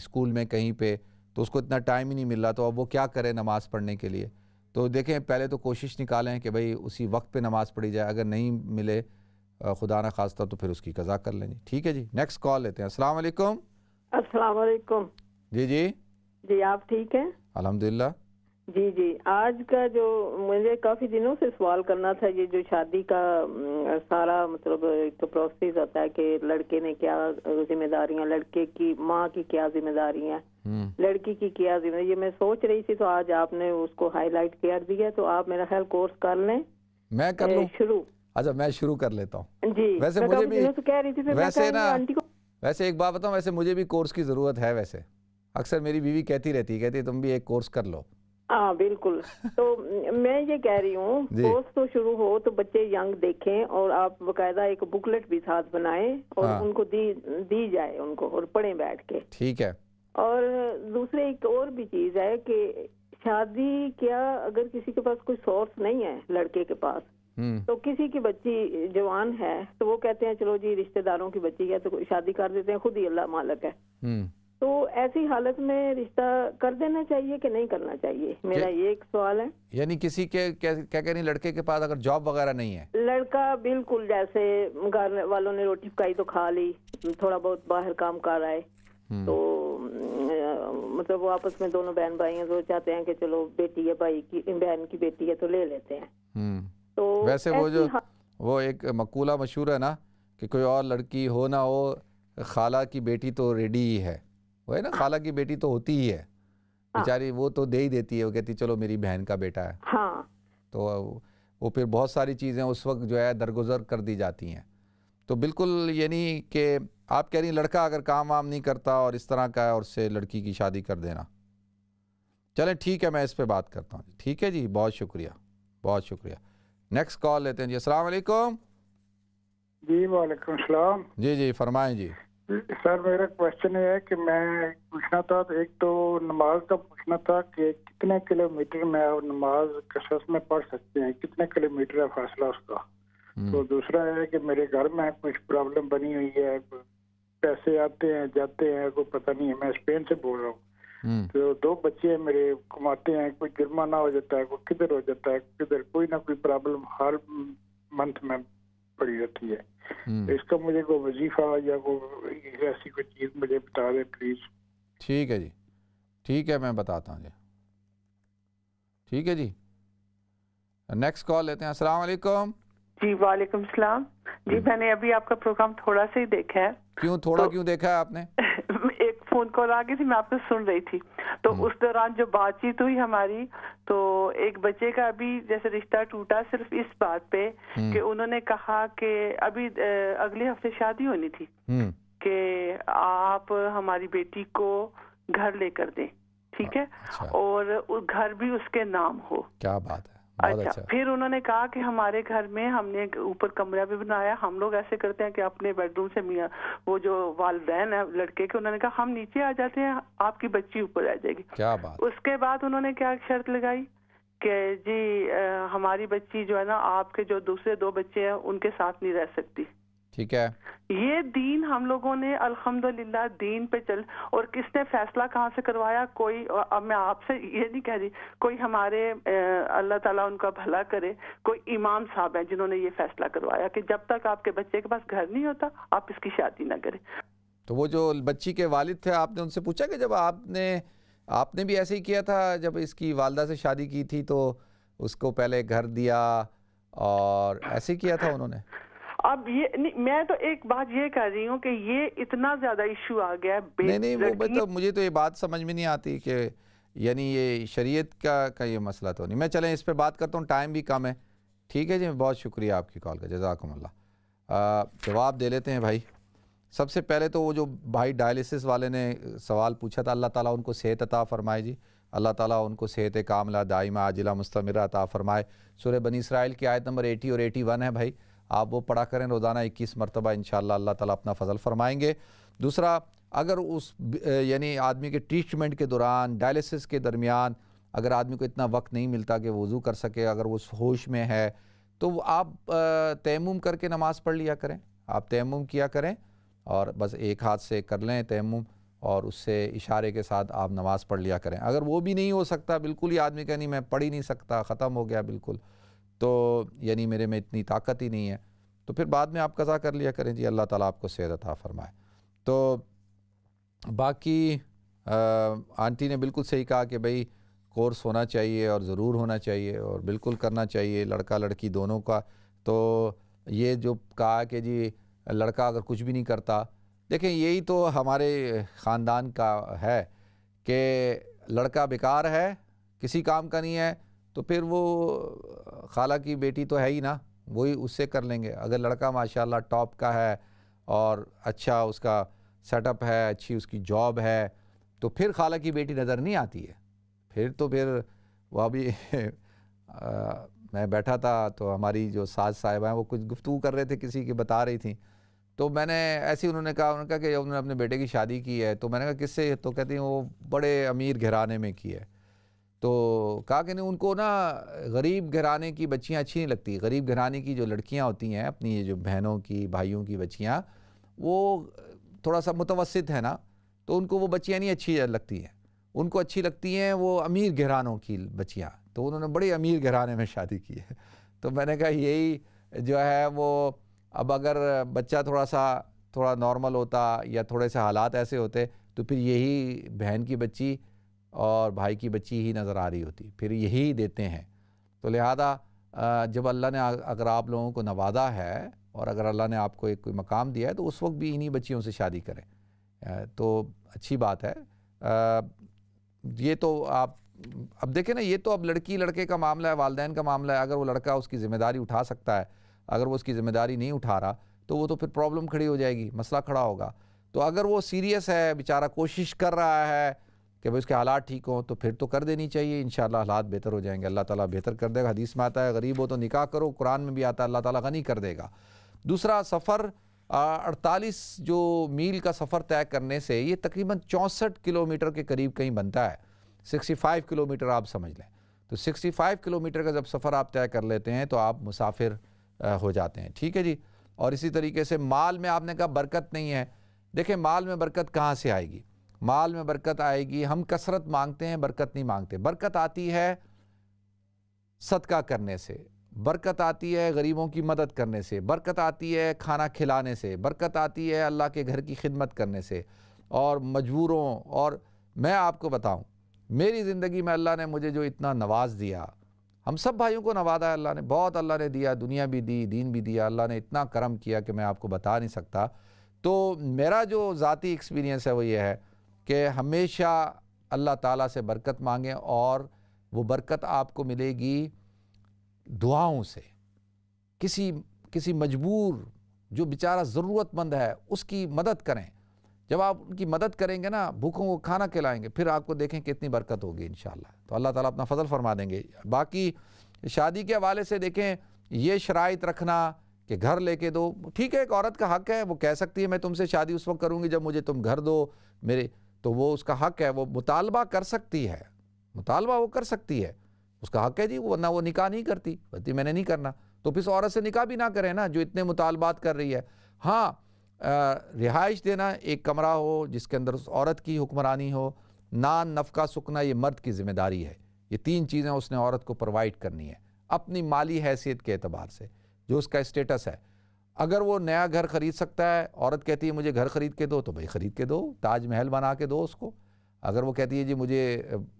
स्कूल में कहीं पे तो उसको इतना टाइम ही नहीं मिल रहा तो अब वो क्या करे नमाज़ पढ़ने के लिए तो देखें पहले तो कोशिश निकालें कि भाई उसी वक्त पे नमाज़ पढ़ी जाए अगर नहीं मिले खुदा ना खास्ता तो फिर उसकी कज़ा कर लेंगे ठीक है जी नेक्स्ट कॉल लेते हैं अस्सलाम असलकुम जी जी जी आप ठीक हैं अलहमदिल्ला जी जी आज का जो मुझे काफी दिनों से सवाल करना था ये जो शादी का सारा मतलब एक तो प्रोसेस होता है कि लड़के ने क्या जिम्मेदारियां लड़के की माँ की क्या जिम्मेदारियां हम्म। लड़की की क्या जिम्मेदारी ये मैं सोच रही थी तो आज आपने उसको हाईलाइट कर दिया तो आप मेरा ख्याल कोर्स कर लें मैं कर लूं शुरू अच्छा मैं शुरू कर लेता हूँ जी वैसे मुझे भी कह रही थी वैसे ना वैसे एक बात बताऊँ वैसे मुझे भी कोर्स की जरूरत है वैसे अक्सर मेरी बीवी कहती रहती है कहती तुम भी एक कोर्स कर लो हाँ बिल्कुल तो मैं ये कह रही हूँ दोस्त तो शुरू हो तो बच्चे यंग देखें और आप बकायदा एक बुकलेट भी साथ बनाएं और हाँ। उनको दी दी जाए उनको और पढ़े बैठ के ठीक है और दूसरे एक और भी चीज है कि शादी क्या अगर किसी के पास कोई सोर्स नहीं है लड़के के पास हम्म। तो किसी की बच्ची जवान है तो वो कहते हैं चलो जी रिश्तेदारों की बच्ची है तो शादी कर देते हैं खुद ही अल्लाह मालक है हम्म। तो ऐसी हालत में रिश्ता कर देना चाहिए कि नहीं करना चाहिए मेरा ये एक सवाल है यानी किसी के क्या कह रही लड़के के पास अगर जॉब वगैरह नहीं है लड़का बिल्कुल जैसे घर वालों ने रोटी पकाई तो खा ली थोड़ा बहुत बाहर काम कर आए हम्म। तो मतलब वो आपस में दोनों बहन भाई हैं तो चाहते हैं कि चलो बेटी है भाई की बहन की बेटी है तो ले लेते हैं हम्म। तो वैसे वो जो हाँ। वो एक मकूला मशहूर है ना कि कोई और लड़की हो ना हो खाला की बेटी तो रेडी ही है वो है ना हाँ। खाला की बेटी तो होती ही है हाँ। बेचारी वो तो दे ही देती है वो कहती चलो मेरी बहन का बेटा है हाँ। तो वो फिर बहुत सारी चीज़ें उस वक्त जो है दरगुजर कर दी जाती हैं तो बिल्कुल यानी कि आप कह रही लड़का अगर काम वाम नहीं करता और इस तरह का है और उससे लड़की की शादी कर देना चलें ठीक है मैं इस पर बात करता हूँ ठीक है जी बहुत शुक्रिया बहुत शुक्रिया नेक्स्ट कॉल लेते हैं जी असल जी वालेकुम सलाम जी जी फरमाएं जी सर मेरा क्वेश्चन है कि मैं पूछना था एक तो नमाज का पूछना था कि कितने किलोमीटर में आप नमाज कसरत में पढ़ सकते हैं कितने किलोमीटर है फासला उसका हम्म। तो दूसरा है कि मेरे घर में कुछ प्रॉब्लम बनी हुई है पैसे आते हैं जाते हैं कोई पता नहीं है मैं स्पेन से बोल रहा हूँ हम्म। तो दो बच्चे हैं मेरे कमाते हैं कोई जुर्माना हो जाता है कोई किधर हो जाता है किधर कोई ना कोई प्रॉब्लम हर मंथ में पड़ी रहती है हम्म। इसका मुझे कोई वजीफा या कोई ऐसी कोई चीज़ मुझे बता दे प्लीज़ ठीक है जी ठीक है मैं बताता हूँ जी ठीक है जी नेक्स्ट कॉल लेते हैं अस्सलाम वालेकुम जी वालेकुम सलाम जी हम्म। मैंने अभी आपका प्रोग्राम थोड़ा सा ही देखा है क्यों थोड़ा तो, क्यों देखा है आपने फोन कॉल आ गई थी मैं आपको सुन रही थी तो हम्म। उस दौरान जो बातचीत हुई हमारी तो एक बच्चे का अभी जैसे रिश्ता टूटा सिर्फ इस बात पे हम्म। कि उन्होंने कहा कि अभी अगले हफ्ते शादी होनी थी हम्म। कि आप हमारी बेटी को घर लेकर दें ठीक है अच्छा। और घर भी उसके नाम हो क्या बात है अच्छा, अच्छा, फिर उन्होंने कहा कि हमारे घर में हमने ऊपर कमरा भी बनाया हम लोग ऐसे करते हैं कि अपने बेडरूम से मियाँ वो जो वालदेन है लड़के के उन्होंने कहा हम नीचे आ जाते हैं आपकी बच्ची ऊपर आ जाएगी क्या बात उसके बाद उन्होंने क्या शर्त लगाई कि जी आ, हमारी बच्ची जो है ना आपके जो दूसरे दो बच्चे हैं उनके साथ नहीं रह सकती ठीक है ये दीन हम लोगों ने अल्हम्दुलिल्लाह दीन पे चल और किसने फैसला कहाँ से करवाया कोई अब मैं आपसे ये नहीं कह रही कोई हमारे अल्लाह ताला उनका भला करे कोई इमाम साहब है जिन्होंने ये फैसला करवाया कि जब तक आपके बच्चे के पास घर नहीं होता आप इसकी शादी ना करें तो वो जो बच्ची के वालिद थे आपने उनसे पूछा कि जब आपने आपने भी ऐसे ही किया था जब इसकी वालदा से शादी की थी तो उसको पहले घर दिया और ऐसे किया था उन्होंने अब ये मैं तो एक बात ये कह रही हूँ कि ये इतना ज्यादा इशू आ गया है नहीं नहीं वो मतलब मुझे तो ये बात समझ में नहीं आती कि यानी ये शरीयत का का ये मसला तो नहीं मैं चलें इस पर बात करता हूँ टाइम भी कम है ठीक है जी बहुत शुक्रिया आपकी कॉल का जजाकमल्ला जवाब दे लेते हैं भाई सबसे पहले तो वो जो भाई डायलिसिस वाले ने सवाल पूछा था अल्लाह ताला उनको सेहत अता फरमाए जी अल्लाह ताला उनको सेहत कामला दाइमा आजिला मुस्तमर अता फरमाए सूर्य बनी इसराइल की आयत नंबर एटी और एटी वन है भाई आप वो पढ़ा करें रोज़ाना इक्कीस मरतबा इन अल्लाह ताला अपना फ़जल फरमाएँगे दूसरा अगर उस यानी आदमी के ट्रीटमेंट के दौरान डायलिसिस के दरमियान अगर आदमी को इतना वक्त नहीं मिलता कि वज़ू कर सके अगर वो होश में है तो आप तैमूम करके नमाज़ पढ़ लिया करें आप तैमूम किया करें और बस एक हाथ से कर लें तैमूम और उससे इशारे के साथ आप नमाज़ पढ़ लिया करें अगर वो भी नहीं हो सकता बिल्कुल ही आदमी का नहीं मैं पढ़ ही नहीं सकता ख़त्म हो गया बिल्कुल तो यानी मेरे में इतनी ताकत ही नहीं है तो फिर बाद में आप कज़ा कर लिया करें जी अल्लाह ताला आपको सेहत अता फरमाए तो बाकी आ, आंटी ने बिल्कुल सही कहा कि भाई कोर्स होना चाहिए और ज़रूर होना चाहिए और बिल्कुल करना चाहिए लड़का लड़की दोनों का तो ये जो कहा कि जी लड़का अगर कुछ भी नहीं करता देखें यही तो हमारे ख़ानदान का है कि लड़का बेकार है किसी काम का नहीं है तो फिर वो खाला की बेटी तो है ही ना वही उससे कर लेंगे अगर लड़का माशाल्लाह टॉप का है और अच्छा उसका सेटअप है अच्छी उसकी जॉब है तो फिर खाला की बेटी नज़र नहीं आती है फिर तो फिर वह भी आ, मैं बैठा था तो हमारी जो साज साहिबा हैं वो कुछ गुफ्तु कर रहे थे किसी की बता रही थी तो मैंने ऐसे उन्होंने कहा उन्होंने कहा कि उन्होंने अपने बेटे की शादी की है तो मैंने कहा किससे तो कहती हैं वो बड़े अमीर घराने में की है तो कहा कि नहीं उनको ना गरीब घराने की बच्चियाँ अच्छी नहीं लगती गरीब घराने की जो लड़कियाँ होती हैं अपनी जो बहनों की भाइयों की बच्चियाँ वो थोड़ा सा मुतवसत है ना तो उनको वो बच्चियाँ नहीं अच्छी लगती हैं उनको अच्छी लगती हैं वो अमीर घरानों की बच्चियाँ तो उन्होंने बड़े अमीर घराने में शादी की है तो मैंने कहा यही जो है वो अब अगर बच्चा थोड़ा सा थोड़ा नॉर्मल होता या थोड़े से हालात ऐसे होते तो फिर यही बहन की बच्ची और भाई की बच्ची ही नज़र आ रही होती फिर यही देते हैं तो लिहाजा जब अल्लाह ने अगर आप लोगों को नवाजा है और अगर अल्लाह ने आपको एक कोई मकाम दिया है तो उस वक्त भी इन्हीं बच्चियों से शादी करें तो अच्छी बात है ये तो आप अब देखें ना ये तो अब लड़की लड़के का मामला है वालदेन का मामला है अगर वो लड़का उसकी ज़िम्मेदारी उठा सकता है अगर वो उसकी ज़िम्मेदारी नहीं उठा रहा तो वो तो फिर प्रॉब्लम खड़ी हो जाएगी मसला खड़ा होगा तो अगर वो सीरियस है बेचारा कोशिश कर रहा है कि भाई उसके हालात ठीक हों तो फिर तो कर देनी चाहिए इन हालात बेहतर हो जाएंगे अल्लाह ताला बेहतर कर देगा हदीस में आता है गरीब हो तो निकाह करो कुरान में भी आता है अल्लाह ताला गनी कर देगा दूसरा सफ़र अड़तालीस जो मील का सफ़र तय करने से ये तकरीबन चौंसठ किलोमीटर के करीब कहीं बनता है सिक्सटी फाइव किलोमीटर आप समझ लें तो सिक्सटी फाइव किलोमीटर का जब सफ़र आप तय कर लेते हैं तो आप मुसाफिर हो जाते हैं ठीक है जी और इसी तरीके से माल में आपने कहा बरकत नहीं है देखें माल में बरकत कहाँ से आएगी माल में बरकत आएगी हम कसरत मांगते हैं बरकत नहीं मांगते बरकत आती है सदका करने से बरकत आती है गरीबों की मदद करने से बरकत आती है खाना खिलाने से बरकत आती है अल्लाह के घर की खिदमत करने से और मजबूरों और मैं आपको बताऊं मेरी ज़िंदगी में अल्लाह ने मुझे जो इतना नवाज़ दिया हम सब भाइयों को नवाजा है अल्लाह ने बहुत अल्लाह ने दिया दुनिया भी दी दीन भी दिया अल्लाह ने इतना करम किया कि मैं आपको बता नहीं सकता तो मेरा जो ज़ाती एक्सपीरियंस है वो ये है कि हमेशा अल्लाह ताला से बरकत मांगें और वो बरकत आपको मिलेगी दुआओं से किसी किसी मजबूर जो बेचारा ज़रूरतमंद है उसकी मदद करें जब आप उनकी मदद करेंगे ना भूखों को खाना खिलाएंगे फिर आपको देखें कितनी बरकत होगी इन तो अल्लाह ताला अपना फ़जल फरमा देंगे बाकी शादी के हवाले से देखें ये शराइत रखना कि घर लेके दो ठीक है एक औरत का हक है वो कह सकती है मैं तुमसे शादी उस वक्त करूँगी जब मुझे तुम घर दो मेरे तो वो उसका हक है वो मुतालबा कर सकती है मुतालबा वो कर सकती है उसका हक है जी वरना वो निकाह नहीं करती बल्कि मैंने नहीं करना तो फिर औरत से निकाह भी ना करें ना जो इतने मुतालबात कर रही है हाँ रिहाइश देना एक कमरा हो जिसके अंदर उस औरत की हुक्मरानी हो नान नफका सुकना ये मर्द की जिम्मेदारी है ये तीन चीज़ें उसने औरत को प्रोवाइड करनी है अपनी माली हैसियत के अतबार से जो उसका स्टेटस है अगर वो नया घर खरीद सकता है औरत कहती है मुझे घर खरीद के दो तो भाई खरीद के दो ताजमहल बना के दो उसको अगर वो कहती है जी मुझे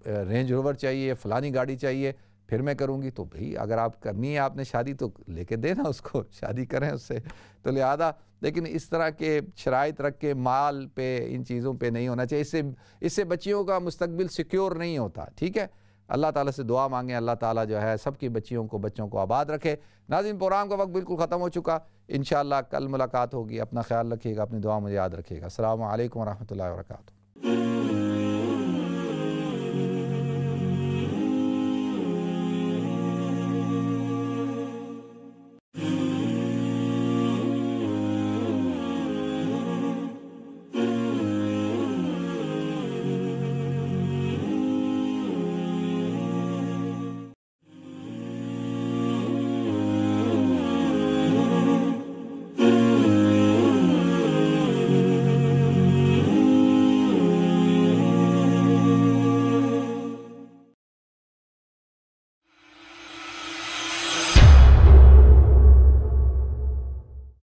रेंज रोवर चाहिए फलानी गाड़ी चाहिए फिर मैं करूँगी तो भाई अगर आप करनी है आपने शादी तो लेके देना उसको शादी करें उससे तो लिहाजा लेकिन इस तरह के शरात रख के माल पे इन चीज़ों पे नहीं होना चाहिए इससे इससे बच्चियों का मुस्तबिल सिक्योर नहीं होता ठीक है अल्लाह ताला से दुआ मांगें अल्लाह ताला जो है सबकी बच्चियों को बच्चों को आबाद रखे नाजिम प्रोग्राम का वक्त बिल्कुल ख़त्म हो चुका इन कल मुलाकात होगी अपना ख्याल रखिएगा अपनी दुआ मुझे याद रखिएगा असल वरहमल वर्का